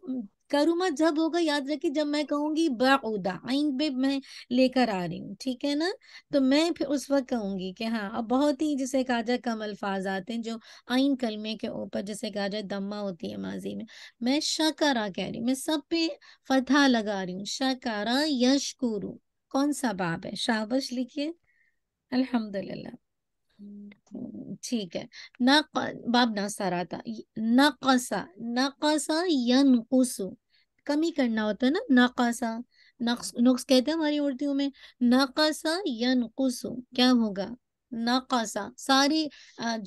S1: करूमा जब होगा याद रखे जब मैं कहूंगी बाउदा आइन पे मैं लेकर आ रही हूँ ठीक है ना तो मैं फिर उस वक्त कहूंगी कि हाँ अब बहुत ही जैसे कहा जाए कम अल्फाज आते हैं जो आइन कलमे के ऊपर जैसे कहा जाए दम्मा होती है माजी में मैं शकारा कह रही हूँ मैं सब पे फता लगा रही हूँ शकारा यशकुरु कौन सा बाब है शाबश लिखिए अल्हम्दुलिल्लाह ठीक है न बाब ना सारा था नकसा नकसा यनकुसु कमी करना होता है ना नकसा नक्स नुक्स कहते हैं हमारी उर्दू में नकसा यनकुसु क्या होगा नकासा सारी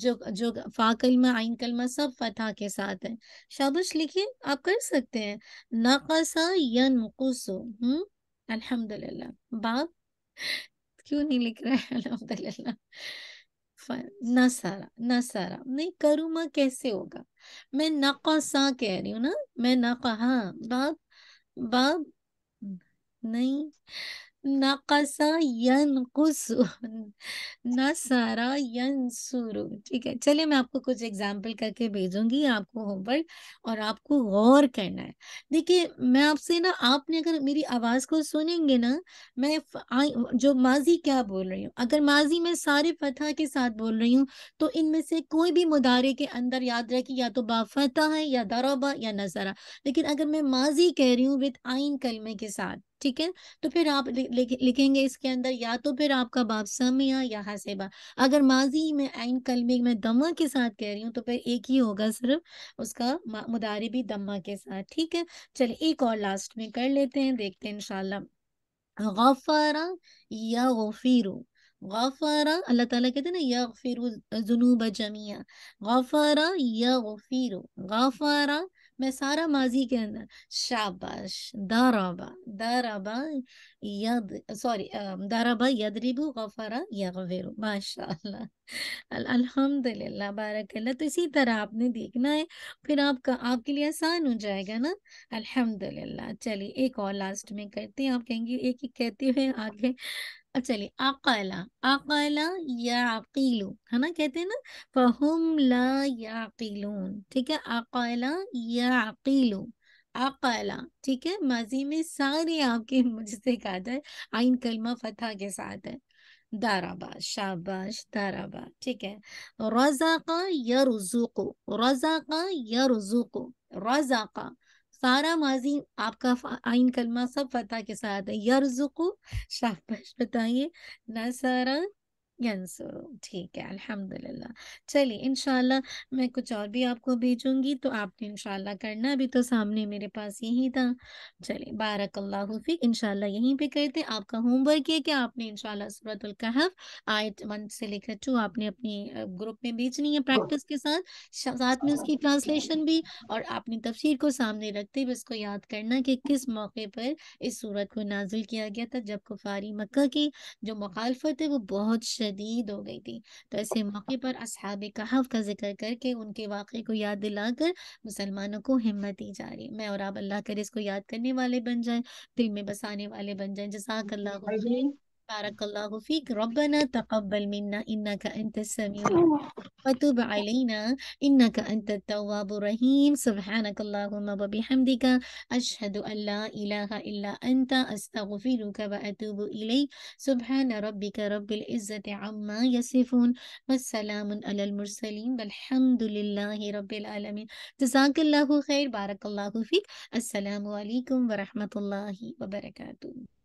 S1: जो जो फा कलमा आइन कलमा सब फतह के साथ है शाबुश लिखिए आप कर सकते हैं नकासा नकुसु हम्म अल्हम्दुलिल्लाह बाप क्यों नहीं लिख रहा है अल्हम्दुलिल्लाह फन ना सारा ना सारा नहीं करूँगा कैसे होगा मैं ना सा कह रही हूँ ना मैं ना हाँ बाप बाप नहीं ठीक है चलिए मैं आपको कुछ एग्जाम्पल करके भेजूंगी आपको होमवर्क और आपको गौर करना है देखिए मैं आपसे ना आपने अगर मेरी आवाज को सुनेंगे ना मैं जो माजी क्या बोल रही हूँ अगर माजी में सारे फतह के साथ बोल रही हूँ तो इनमें से कोई भी मुदारे के अंदर याद रखी या तो बाफतः है या दरोबा या नजारा लेकिन अगर मैं माजी कह रही हूँ विद आइन कलमे के साथ ठीक है तो फिर आप लिखेंगे इसके अंदर या तो फिर आपका बाप समिया या हसेबा अगर माजी में आइन कलमी में दमा के साथ कह रही हूँ तो फिर एक ही होगा सिर्फ उसका मुदारी भी दमा के साथ ठीक है चलिए एक और लास्ट में कर लेते हैं देखते हैं इनशाला गफारा या गफीरू गफारा अल्लाह ताला कहते हैं ना या फिर जुनूब जमिया गफारा या गफीरू गफारा मैं सारा माजी के अंदर शाबाश दाराबा दाराबा यद सॉरी दाराबा यदरिबू गफारा यगवेरू माशाल्लाह अल्हम्दुलिल्लाह बारकल्ला तो इसी तरह आपने देखना है फिर आपका आपके लिए आसान हो जाएगा ना अल्हम्दुलिल्लाह चलिए एक और लास्ट में करते हैं आप कहेंगे एक ही कहते हुए आगे अब चलिए अकला अकला याकिलू है ना कहते हैं ना फहुम ला याकिलून ठीक है अकला याकिलू अकला ठीक है माजी में सारे आपके मुझसे कहा था आइन कलमा फतह के साथ है दाराबा शाबाश दाराबा ठीक है रजाका यरजुकु रजाका यरजुकु रजाका सारा माजी आपका आइन कलमा सब फतेह के साथ है यरजुकू शाह बताइए सारा यंसुर ठीक है अल्हम्दुलिल्लाह चलिए इनशाला मैं कुछ और भी आपको भेजूंगी तो आपने इनशाला करना भी तो सामने मेरे पास यही था चलिए बारक अल्लाह इनशाला यहीं पे करते आपका होमवर्क है कि आपने इनशाला सूरतुल कहफ आयत वन से लेकर टू आपने अपनी ग्रुप में भेजनी है प्रैक्टिस के साथ साथ में उसकी ट्रांसलेशन भी और अपनी तफसीर को सामने रखते हुए उसको याद करना कि किस मौके पर इस सूरत को नाजिल किया गया था जब कुफारी मक्का की जो मुखालफत है वो बहुत जदीद हो गई थी तो ऐसे मौके पर असहाब कहफ का जिक्र करके उनके वाक़े को याद दिलाकर मुसलमानों को हिम्मत दी जा रही मैं और आप अल्लाह करे इसको याद करने वाले बन जाए दिल में बसाने वाले बन जाए जजाक अल्लाह بارك الله فيك ربنا تقبل منا إنك أنت السميع آه. وتب علينا إنك أنت التواب الرحيم سبحانك اللهم وبحمدك أشهد أن لا إله إلا أنت أستغفرك وأتوب إليك سبحان ربك رب العزة عما يصفون والسلام على المرسلين والحمد لله رب العالمين جزاك الله خير بارك الله فيك السلام عليكم ورحمة الله وبركاته